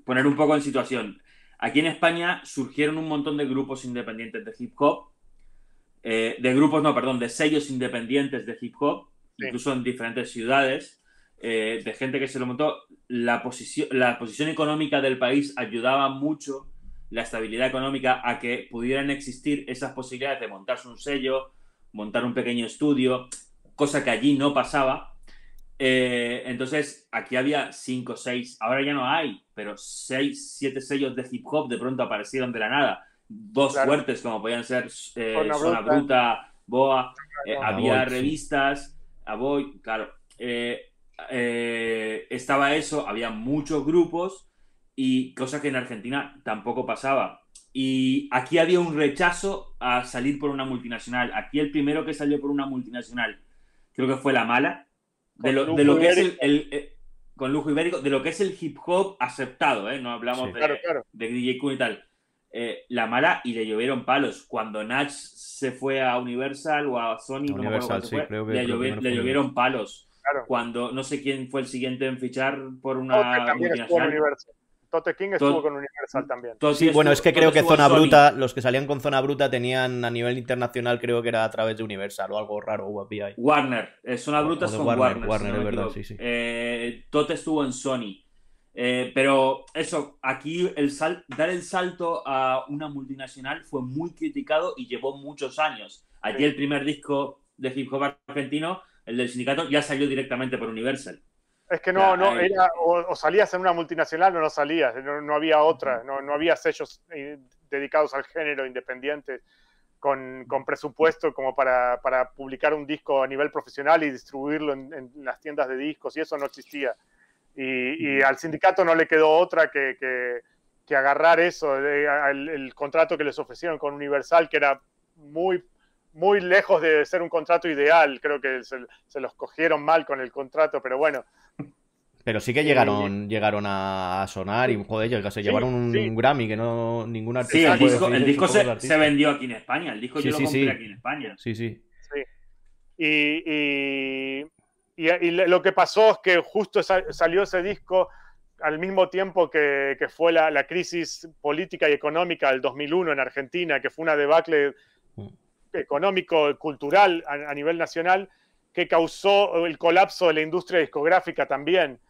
Speaker 3: poner un poco en situación. Aquí en España surgieron un montón de grupos independientes de hip hop, de grupos, no, perdón, de sellos independientes de hip hop, incluso en diferentes ciudades. Eh, de gente que se lo montó, la posición, la posición económica del país ayudaba mucho la estabilidad económica a que pudieran existir esas posibilidades de montarse un sello, montar un pequeño estudio, cosa que allí no pasaba. Eh, entonces, aquí había 5, 6, ahora ya no hay, pero 6, 7 sellos de hip hop de pronto aparecieron de la nada. Dos fuertes como podían ser eh, Zona, Bruta, Boa, eh, había revistas, a Boy, claro. Eh, estaba eso, había muchos grupos y cosas que en Argentina tampoco pasaba. Y aquí había un rechazo a salir por una multinacional. Aquí el primero que salió por una multinacional, creo que fue la mala, de lo, de lo que es el, eh, con lujo ibérico, de lo que es el hip hop aceptado, ¿eh? no hablamos de, de, DJ Kun y tal. Eh, la mala y le llovieron palos. Cuando Natch se fue a Universal o a Sony, le llovieron palos cuando no sé quién fue el
Speaker 2: siguiente en fichar por una. Tote King estuvo con Universal también. bueno, es que creo que Zona Bruta,
Speaker 1: los que salían con Zona Bruta tenían a nivel internacional, creo que era a través de Universal o algo raro, Warner, eh, Zona Bruta Warner. es verdad, sí, sí.
Speaker 3: Eh, Tote estuvo en Sony. Eh, pero eso, aquí el dar el salto a una multinacional fue muy criticado y llevó muchos años. Allí el primer disco de hip hop argentino el del sindicato, ya salió directamente por Universal.
Speaker 2: Es que no, no, era, o, salías en una multinacional o no salías, no, había otra, no, había sellos eh, dedicados al género independiente con, presupuesto como para, publicar un disco a nivel profesional y distribuirlo en, las tiendas de discos, y eso no existía. Y, al sindicato no le quedó otra que, agarrar eso, el, contrato que les ofrecieron con Universal, que era muy muy lejos de ser un contrato ideal. Creo que se, los cogieron mal con el contrato, pero bueno.
Speaker 1: Pero sí que llegaron, eh, llegaron a sonar y joder, se llevaron un, Grammy que no ningún artista. Sí, el disco, se, vendió aquí en
Speaker 2: España. El disco sí, yo lo compré aquí en España. Sí, sí. Y, y, lo que pasó es que justo salió ese disco al mismo tiempo que, fue la, la, crisis política y económica del 2001 en Argentina, que fue una debacle mm económico, cultural a, nivel nacional, que causó el colapso de la industria discográfica también.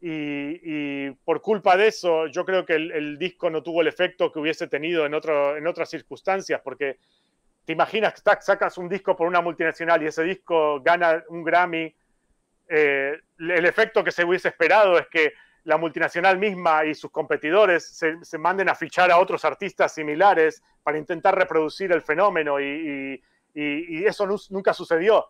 Speaker 2: Y, por culpa de eso, yo creo que el, disco no tuvo el efecto que hubiese tenido en, otro, en otras circunstancias, porque te imaginas que sacas un disco por una multinacional y ese disco gana un Grammy, eh, el efecto que se hubiese esperado es que la multinacional misma y sus competidores se, manden a fichar a otros artistas similares para intentar reproducir el fenómeno y, eso nunca sucedió.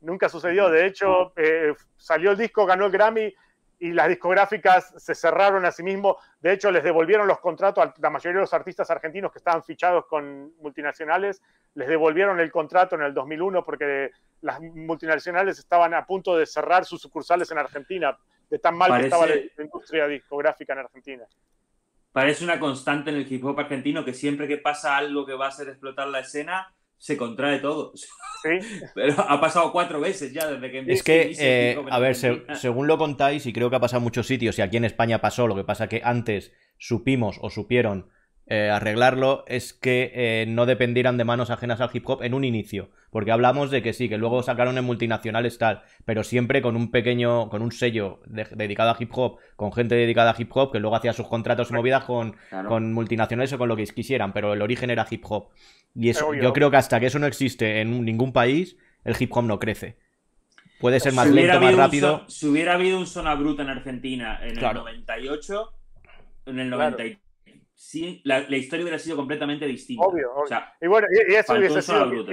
Speaker 2: Nunca sucedió. De hecho, eh, salió el disco, ganó el Grammy y las discográficas se cerraron a sí mismo. De hecho, les devolvieron los contratos a la mayoría de los artistas argentinos que estaban fichados con multinacionales. Les devolvieron el contrato en el 2001 porque las multinacionales estaban a punto de cerrar sus sucursales en Argentina de tan mal que estaba la, industria discográfica en Argentina.
Speaker 3: Parece una constante en el hip hop argentino que siempre que pasa algo que va a hacer explotar la escena, se contrae todo. ¿Sí? Pero ha pasado cuatro veces ya desde que Es que, eh, a ver,
Speaker 1: según lo contáis, y creo que ha pasado en muchos sitios, y aquí en España pasó, lo que pasa que antes supimos o supieron eh, arreglarlo es que eh, no dependieran de manos ajenas al hip hop en un inicio. Porque hablamos de que sí, que luego sacaron en multinacionales tal, pero siempre con un pequeño, con un sello dedicado a hip hop, con gente dedicada a hip hop, que luego hacía sus contratos y movidas con, con multinacionales o con lo que quisieran, pero el origen era hip hop. Y eso, yo creo que hasta que eso no existe en ningún país, el hip hop no crece. Puede ser más lento, más rápido.
Speaker 3: si hubiera habido un zona bruta en Argentina en el 98, en el 93 sí, la, historia hubiera sido completamente distinta. Obvio, obvio. O sea,
Speaker 2: y bueno, y eso mi,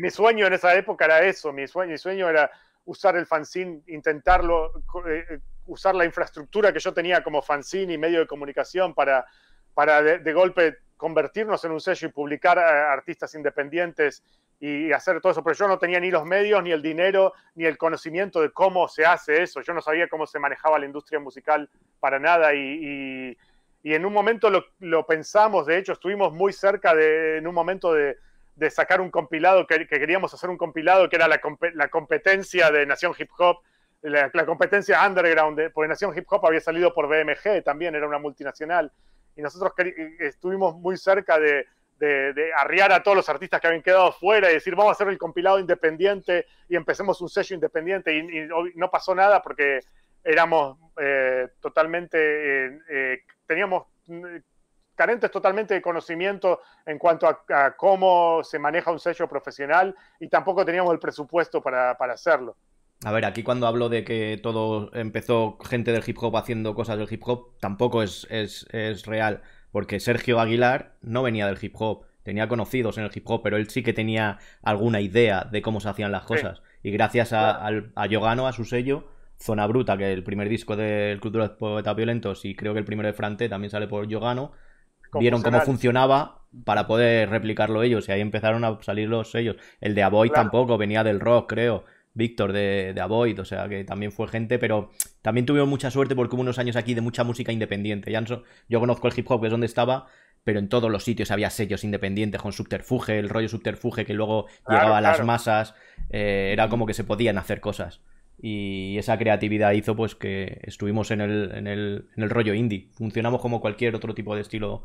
Speaker 2: mi, sueño, en esa época era eso, mi sueño, mi sueño era usar el fanzine, intentarlo, eh, eh, usar la infraestructura que yo tenía como fanzine y medio de comunicación para, para de, golpe convertirnos en un sello y publicar a artistas independientes y hacer todo eso, pero yo no tenía ni los medios, ni el dinero, ni el conocimiento de cómo se hace eso. Yo no sabía cómo se manejaba la industria musical para nada y y en un momento lo, pensamos, de hecho estuvimos muy cerca de, en un momento de, sacar un compilado, que, queríamos hacer un compilado que era la, competencia de Nación Hip Hop, la, competencia underground, porque Nación Hip Hop había salido por BMG, también era una multinacional, y nosotros estuvimos muy cerca de, arriar a todos los artistas que habían quedado fuera y decir, vamos a hacer el compilado independiente y empecemos un sello independiente. Y, no pasó nada porque éramos eh, totalmente eh, eh, teníamos mm, carentes totalmente de conocimiento en cuanto a, cómo se maneja un sello profesional y tampoco teníamos el presupuesto para, hacerlo.
Speaker 1: A ver, aquí cuando hablo de que todo empezó gente del hip hop haciendo cosas del hip hop, tampoco es, es, real, porque Sergio Aguilar no venía del hip hop, tenía conocidos en el hip hop, pero él sí que tenía alguna idea de cómo se hacían las cosas. Y gracias a, al a Yogano, a su sello, Zona Bruta, que el primer disco del Cultura de los Poetas Violentos y creo que el primero de Frante también sale por Yogano, vieron cómo funcionaba para poder replicarlo ellos y ahí empezaron a salir los sellos. El de Avoid tampoco, venía del rock, creo. Víctor de, de Avoid, o sea que también fue gente, pero también tuvimos mucha suerte porque hubo unos años aquí de mucha música independiente. yo conozco el hip hop, que es donde estaba, pero en todos los sitios había sellos independientes con subterfuge, el rollo subterfuge que luego llegaba a las masas. Eh, era como que se podían hacer cosas y esa creatividad hizo pues que estuvimos en el, en el, en el rollo indie. Funcionamos como cualquier otro tipo de estilo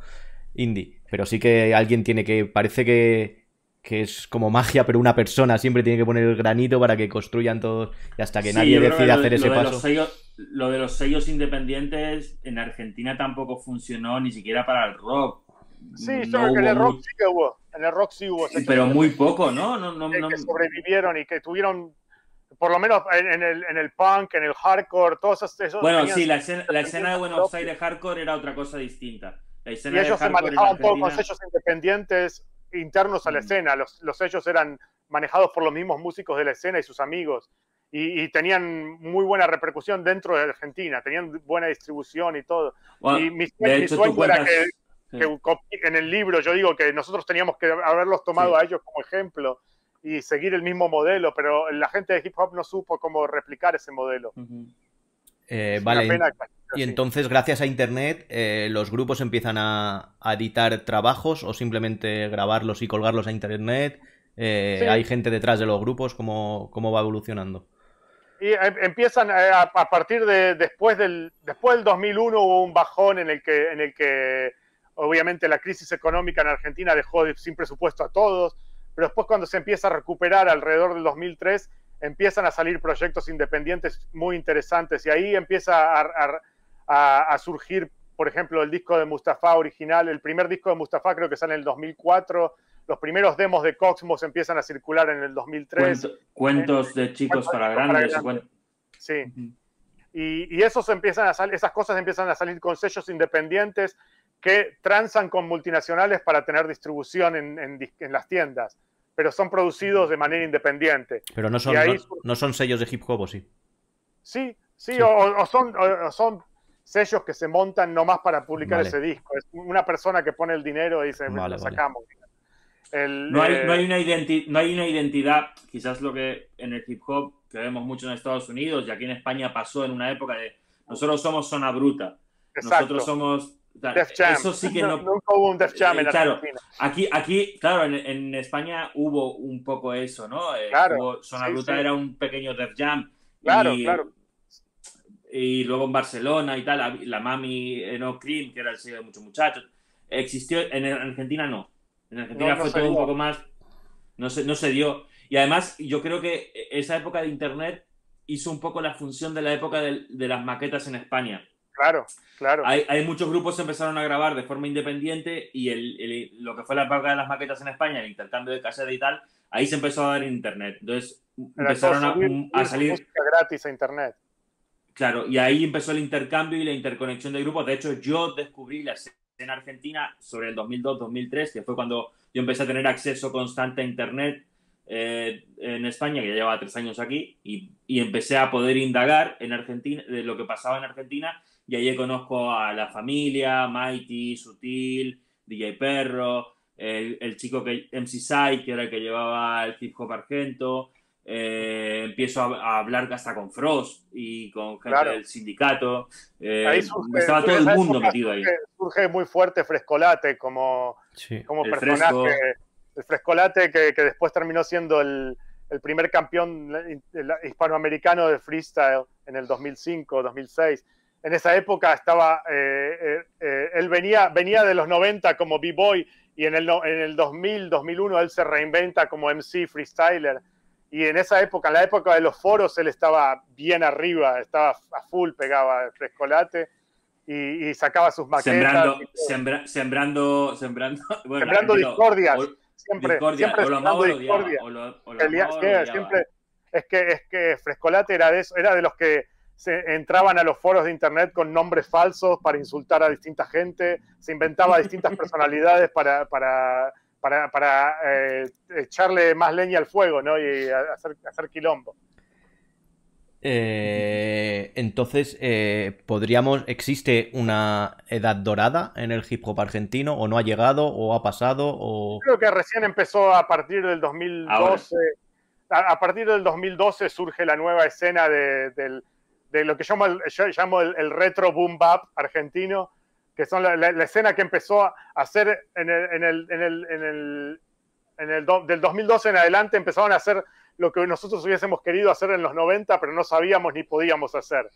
Speaker 1: indie, pero sí que alguien tiene que, parece que, es como magia, pero una persona siempre tiene que poner el granito para que construyan todos y hasta que nadie decida hacer ese paso.
Speaker 3: sellos, lo de los sellos independientes en Argentina tampoco funcionó ni siquiera para el rock. Sí, solo que en el rock sí
Speaker 2: que hubo. En el rock sí hubo. pero muy poco, ¿no? no, no que, que sobrevivieron y que tuvieron por lo menos en el, en el punk, en el hardcore, todos esos... bueno, sí, la escena, de Buenos Aires
Speaker 3: hardcore era otra cosa distinta. La escena y ellos se manejaban todos con sellos
Speaker 2: independientes internos a la mm. escena, los, los sellos eran manejados por los mismos músicos de la escena y sus amigos. Y, tenían muy buena repercusión dentro de Argentina, tenían buena distribución y todo. y mi, sueño era que, en el libro yo digo que nosotros teníamos que haberlos tomado a ellos como ejemplo y seguir el mismo modelo, pero la gente de hip hop no supo cómo replicar ese modelo. Eh,
Speaker 1: vale. y entonces, gracias a Internet, eh, los grupos empiezan a, editar trabajos o simplemente grabarlos y colgarlos a Internet. Eh, hay gente detrás de los grupos, ¿cómo, cómo va evolucionando?
Speaker 2: Y em, empiezan a, partir de después del, después del 2001 hubo un bajón en el que, en el que obviamente la crisis económica en Argentina dejó sin presupuesto a todos pero después cuando se empieza a recuperar alrededor del 2003, empiezan a salir proyectos independientes muy interesantes y ahí empieza a, surgir, por ejemplo, el disco de Mustafa original, el primer disco de Mustafa creo que sale en el 2004, los primeros demos de Cosmos empiezan a circular en el 2003. cuentos de eh, chicos para, grandes. Sí. y, y, esos empiezan a esas cosas empiezan a salir con sellos independientes que transan con multinacionales para tener distribución en, las tiendas, pero son producidos de manera independiente. Pero no son,
Speaker 1: no, son sellos de hip hop, ¿o sí?
Speaker 2: Sí, sí, O, son, sellos que se montan nomás para publicar ese disco. Es una persona que pone el dinero y dice, lo sacamos.
Speaker 3: no, hay, una identidad, quizás lo que en el hip hop que vemos mucho en Estados Unidos y aquí en España pasó en una época de nosotros somos zona bruta, nosotros somos eso sí que no,
Speaker 2: Nunca hubo un Def
Speaker 3: Jam en eh, Argentina. Aquí, aquí, claro, en, España hubo un poco eso, ¿no? Eh, claro, Zona Bruta era un pequeño Def Jam. Claro, y, claro. Y luego en Barcelona y tal, la, Mami No Cream, que era el sello de muchos muchachos. Existió, en Argentina no. En Argentina fue todo un poco más. No se, no se dio. Y además, yo creo que esa época de Internet hizo un poco la función de la época de las maquetas en España Claro, claro. Hay, muchos grupos que empezaron a grabar de forma independiente y el, lo que fue la paga de las maquetas en España, el intercambio de casetas y tal, ahí se empezó a dar internet. Entonces empezaron a, salir. gratis a internet. Claro, y ahí empezó el intercambio y la interconexión de grupos. De hecho, yo descubrí la en argentina sobre el 2002-2003, que fue cuando yo empecé a tener acceso constante a internet eh, en España, que ya llevaba tres años aquí, y, y, empecé a poder indagar en Argentina, de lo que pasaba en Argentina y ahí conozco a la familia, Mighty, Sutil, DJ Perro, el, chico que MC side que era el que llevaba el hip hop argento. Eh, empiezo a, hablar hasta con Frost y con gente del sindicato. Eh, estaba todo el mundo metido ahí.
Speaker 2: Surge muy fuerte Frescolate como, personaje. Frescolate que, que, después terminó siendo el, el primer campeón eh, hispanoamericano de freestyle en el 2005-2006 en esa época estaba, eh, eh, eh, él venía, venía de los 90 como B-Boy y en el, en el 2000, 2001 él se reinventa como MC freestyler. Y en esa época, en la época de los foros, él estaba bien arriba, estaba a full, pegaba frescolate y, sacaba sus maquetas.
Speaker 3: Sembrando, sembrando,
Speaker 2: sembrando, sembrando discordias. siempre, siempre, es que, es que Frescolate era de, eso, era de los que se entraban a los foros de internet con nombres falsos para insultar a distinta gente, se inventaba distintas personalidades para, para, para, para eh, echarle más leña al fuego ¿no? y hacer, hacer quilombo.
Speaker 1: Eh, entonces, eh, podríamos. ¿Existe una edad dorada en el hip hop argentino? ¿O no ha llegado? ¿O ha pasado? O...
Speaker 2: Creo que recién empezó a partir del 2012. A, partir del 2012 surge la nueva escena de, del, de lo que yo, llamo el, retro boom bap argentino, que son la, escena que empezó a hacer en el, del 2012 en adelante, empezaron a hacer lo que nosotros hubiésemos querido hacer en los 90, pero no sabíamos ni podíamos hacer.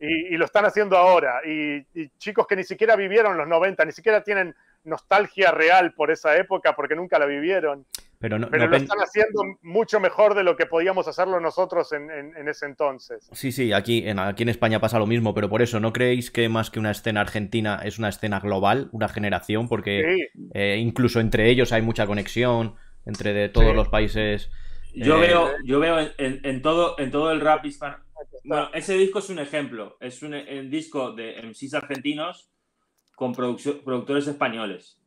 Speaker 2: Y, lo están haciendo ahora. Y, y, chicos que ni siquiera vivieron los 90, ni siquiera tienen nostalgia real por esa época porque nunca la vivieron.
Speaker 1: Pero, lo están
Speaker 2: haciendo mucho mejor de lo que podíamos hacerlo nosotros en, ese entonces.
Speaker 1: Sí, sí, aquí en, aquí en España pasa lo mismo, pero por eso, ¿no creéis que más que una escena argentina es una escena global, una generación? Porque eh, incluso entre ellos hay mucha conexión, entre de todos los países. Yo eh, veo,
Speaker 3: yo veo en, todo, en todo el rap hispano. Bueno, ese disco es un ejemplo. Es un, disco de MCs argentinos con productores españoles.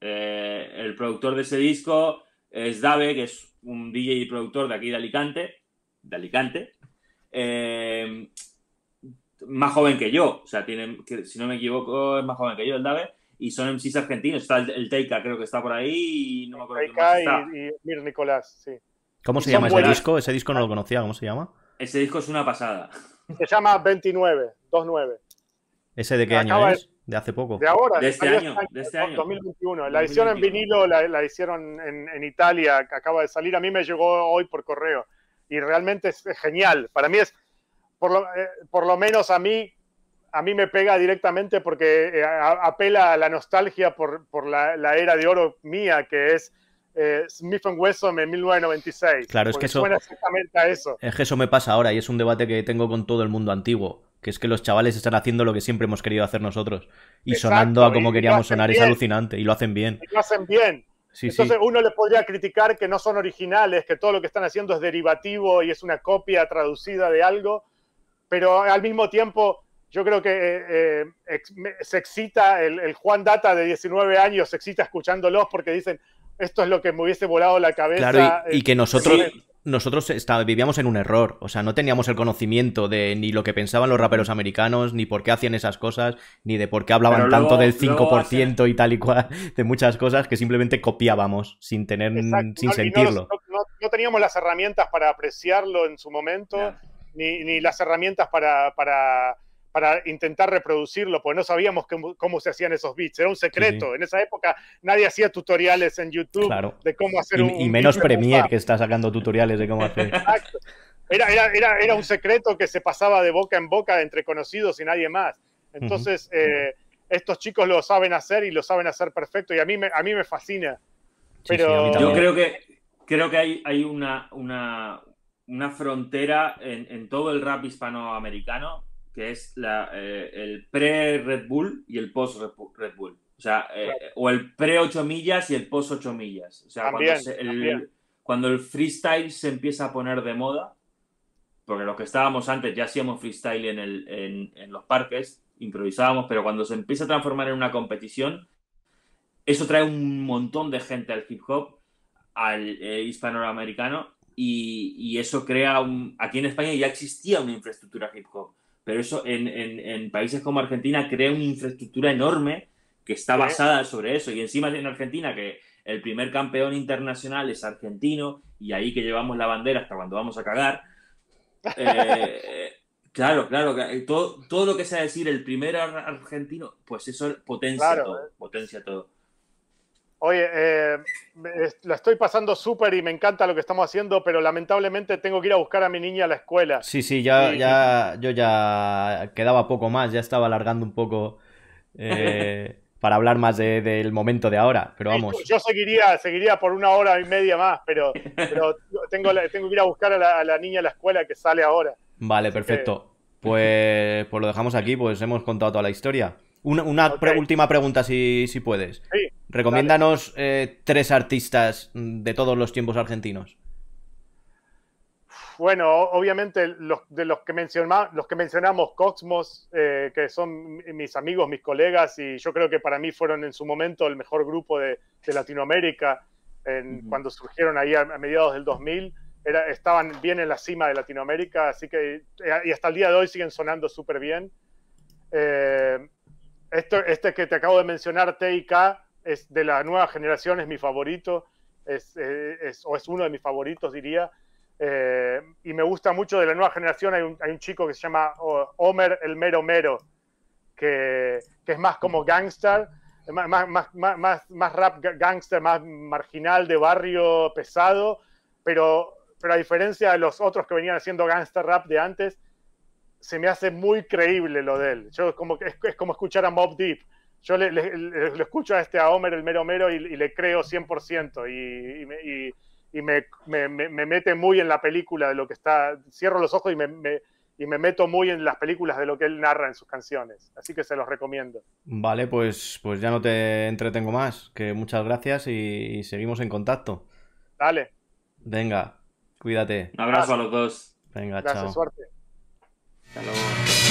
Speaker 3: Eh, el productor de ese disco es Dave, que es un DJ y productor de aquí de Alicante, de Alicante, eh, más joven que yo, o sea, tiene, si no me equivoco, es más joven que yo el Dave, y son MCs argentinos, está
Speaker 2: el, Teika, creo que está por ahí, y no me acuerdo y, Mir Nicolás, sí. ¿Cómo se
Speaker 1: llama ese disco? Ese disco no lo conocía, ¿cómo se llama?
Speaker 2: Ese
Speaker 3: disco es una pasada.
Speaker 2: Se llama 29, 29.
Speaker 1: ¿Ese de qué año es? de hace poco. De ahora, de este año,
Speaker 2: 2021. Este la edición en vinilo la, hicieron en, Italia, que acaba de salir. A mí me llegó hoy por correo y realmente es, genial. Para mí es, eh, por lo, menos a mí, a mí me pega directamente porque eh, apela a la nostalgia por, la, era de oro mía, que es eh, Smith Wesson en 1996. Claro, es que eso, eso.
Speaker 1: Es que eso me pasa ahora y es un debate que tengo con todo el mundo antiguo que es que los chavales están haciendo lo que siempre hemos querido hacer nosotros y sonando a como queríamos sonar, es alucinante y lo hacen bien.
Speaker 2: lo hacen bien. Entonces uno le podría criticar que no son originales, que todo lo que están haciendo es derivativo y es una copia traducida de algo, pero al mismo tiempo yo creo que eh, eh, se excita, el, Juan Data de 19 años se excita escuchándolos porque dicen, esto es lo que me hubiese volado la cabeza. Claro, y, eh, que nosotros
Speaker 1: nosotros estaba, vivíamos en un error, o sea, no teníamos el conocimiento de ni lo que pensaban los raperos americanos, ni por qué hacían esas cosas, ni de por qué hablaban tanto del 5% y tal y cual, de muchas cosas que simplemente copiábamos sin tener, sin sentirlo.
Speaker 2: No, teníamos las herramientas para apreciarlo en su momento, ni, ni, las herramientas para, para para intentar reproducirlo, pues no sabíamos cómo, se hacían esos beats, era un secreto. En esa época nadie hacía tutoriales en YouTube de cómo hacer y, un. menos Premiere, que
Speaker 1: está sacando tutoriales de cómo hacer.
Speaker 2: Era, un secreto que se pasaba de boca en boca entre conocidos y nadie más. Entonces, eh, estos chicos lo saben hacer y lo saben hacer perfecto, y a mí me, a mí me fascina. Pero... yo creo
Speaker 3: que, creo que hay, hay una, una, frontera en, en todo el rap hispanoamericano que es eh, el pre-Red Bull y el post-Red Bull. O sea, eh, o el pre-8 millas y el post-8 millas. O sea, cuando, el, freestyle se empieza a poner de moda, porque los que estábamos antes ya hacíamos freestyle en, los parques, improvisábamos, pero cuando se empieza a transformar en una competición, eso trae un montón de gente al hip hop, al eh, hispanoamericano, y, y, eso crea un... Aquí en España ya existía una infraestructura hip hop pero eso en, países como Argentina crea una infraestructura enorme que está basada sobre eso. Y encima en Argentina, que el primer campeón internacional es argentino, y ahí que llevamos la bandera hasta cuando vamos a cagar. Eh, claro, claro, eh, todo, todo lo que sea decir el primer argentino, pues eso potencia todo, eh. potencia todo.
Speaker 2: Oye, eh, la estoy pasando súper y me encanta lo que estamos haciendo, pero lamentablemente tengo que ir a buscar a mi niña a la escuela. Sí, sí, ya,
Speaker 1: ya yo ya quedaba poco más, ya estaba alargando un poco eh, para hablar más del momento de ahora, pero vamos. Yo,
Speaker 2: seguiría, seguiría por una hora y media más, pero, tengo, que ir a buscar a la, niña a la escuela que sale ahora.
Speaker 1: Vale, perfecto. Pues, pues lo dejamos aquí, pues hemos contado toda la historia. Una, última pregunta, si, si puedes. Recomiéndanos eh, tres artistas de todos los tiempos argentinos.
Speaker 2: Bueno, obviamente los, de los que, mencionamos, los que mencionamos, Cosmos, eh, que son mis amigos, mis colegas, y yo creo que para mí fueron en su momento el mejor grupo de, Latinoamérica, cuando surgieron ahí a, mediados del 2000, estaban bien en la cima de Latinoamérica, así que, eh, y hasta el día de hoy siguen sonando súper bien este que te acabo de mencionar, TIK, es de la nueva generación, es mi favorito, es, eh, o es uno de mis favoritos, diría. Eh, y me gusta mucho de la nueva generación, hay un, chico que se llama Homer el Mero Mero, que, es más como gangster, más, más, rap gangster, más marginal, de barrio pesado, pero, pero a diferencia de los otros que venían haciendo gangster rap de antes, se me hace muy creíble lo de él. Yo, como, es, como escuchar a Mob Deep. Yo le, escucho a este a Homer, el mero mero, y, le creo 100% y, y, me, y, me, me, mete muy en la película de lo que está. Cierro los ojos y me, y me meto muy en las películas de lo que él narra en sus canciones. Así que se los recomiendo.
Speaker 1: Vale, pues, pues ya no te entretengo más. Que muchas gracias y, seguimos en contacto. Dale. Venga, cuídate. Un abrazo a los dos. Venga, gracias, chao.
Speaker 2: Suerte. Hasta luego.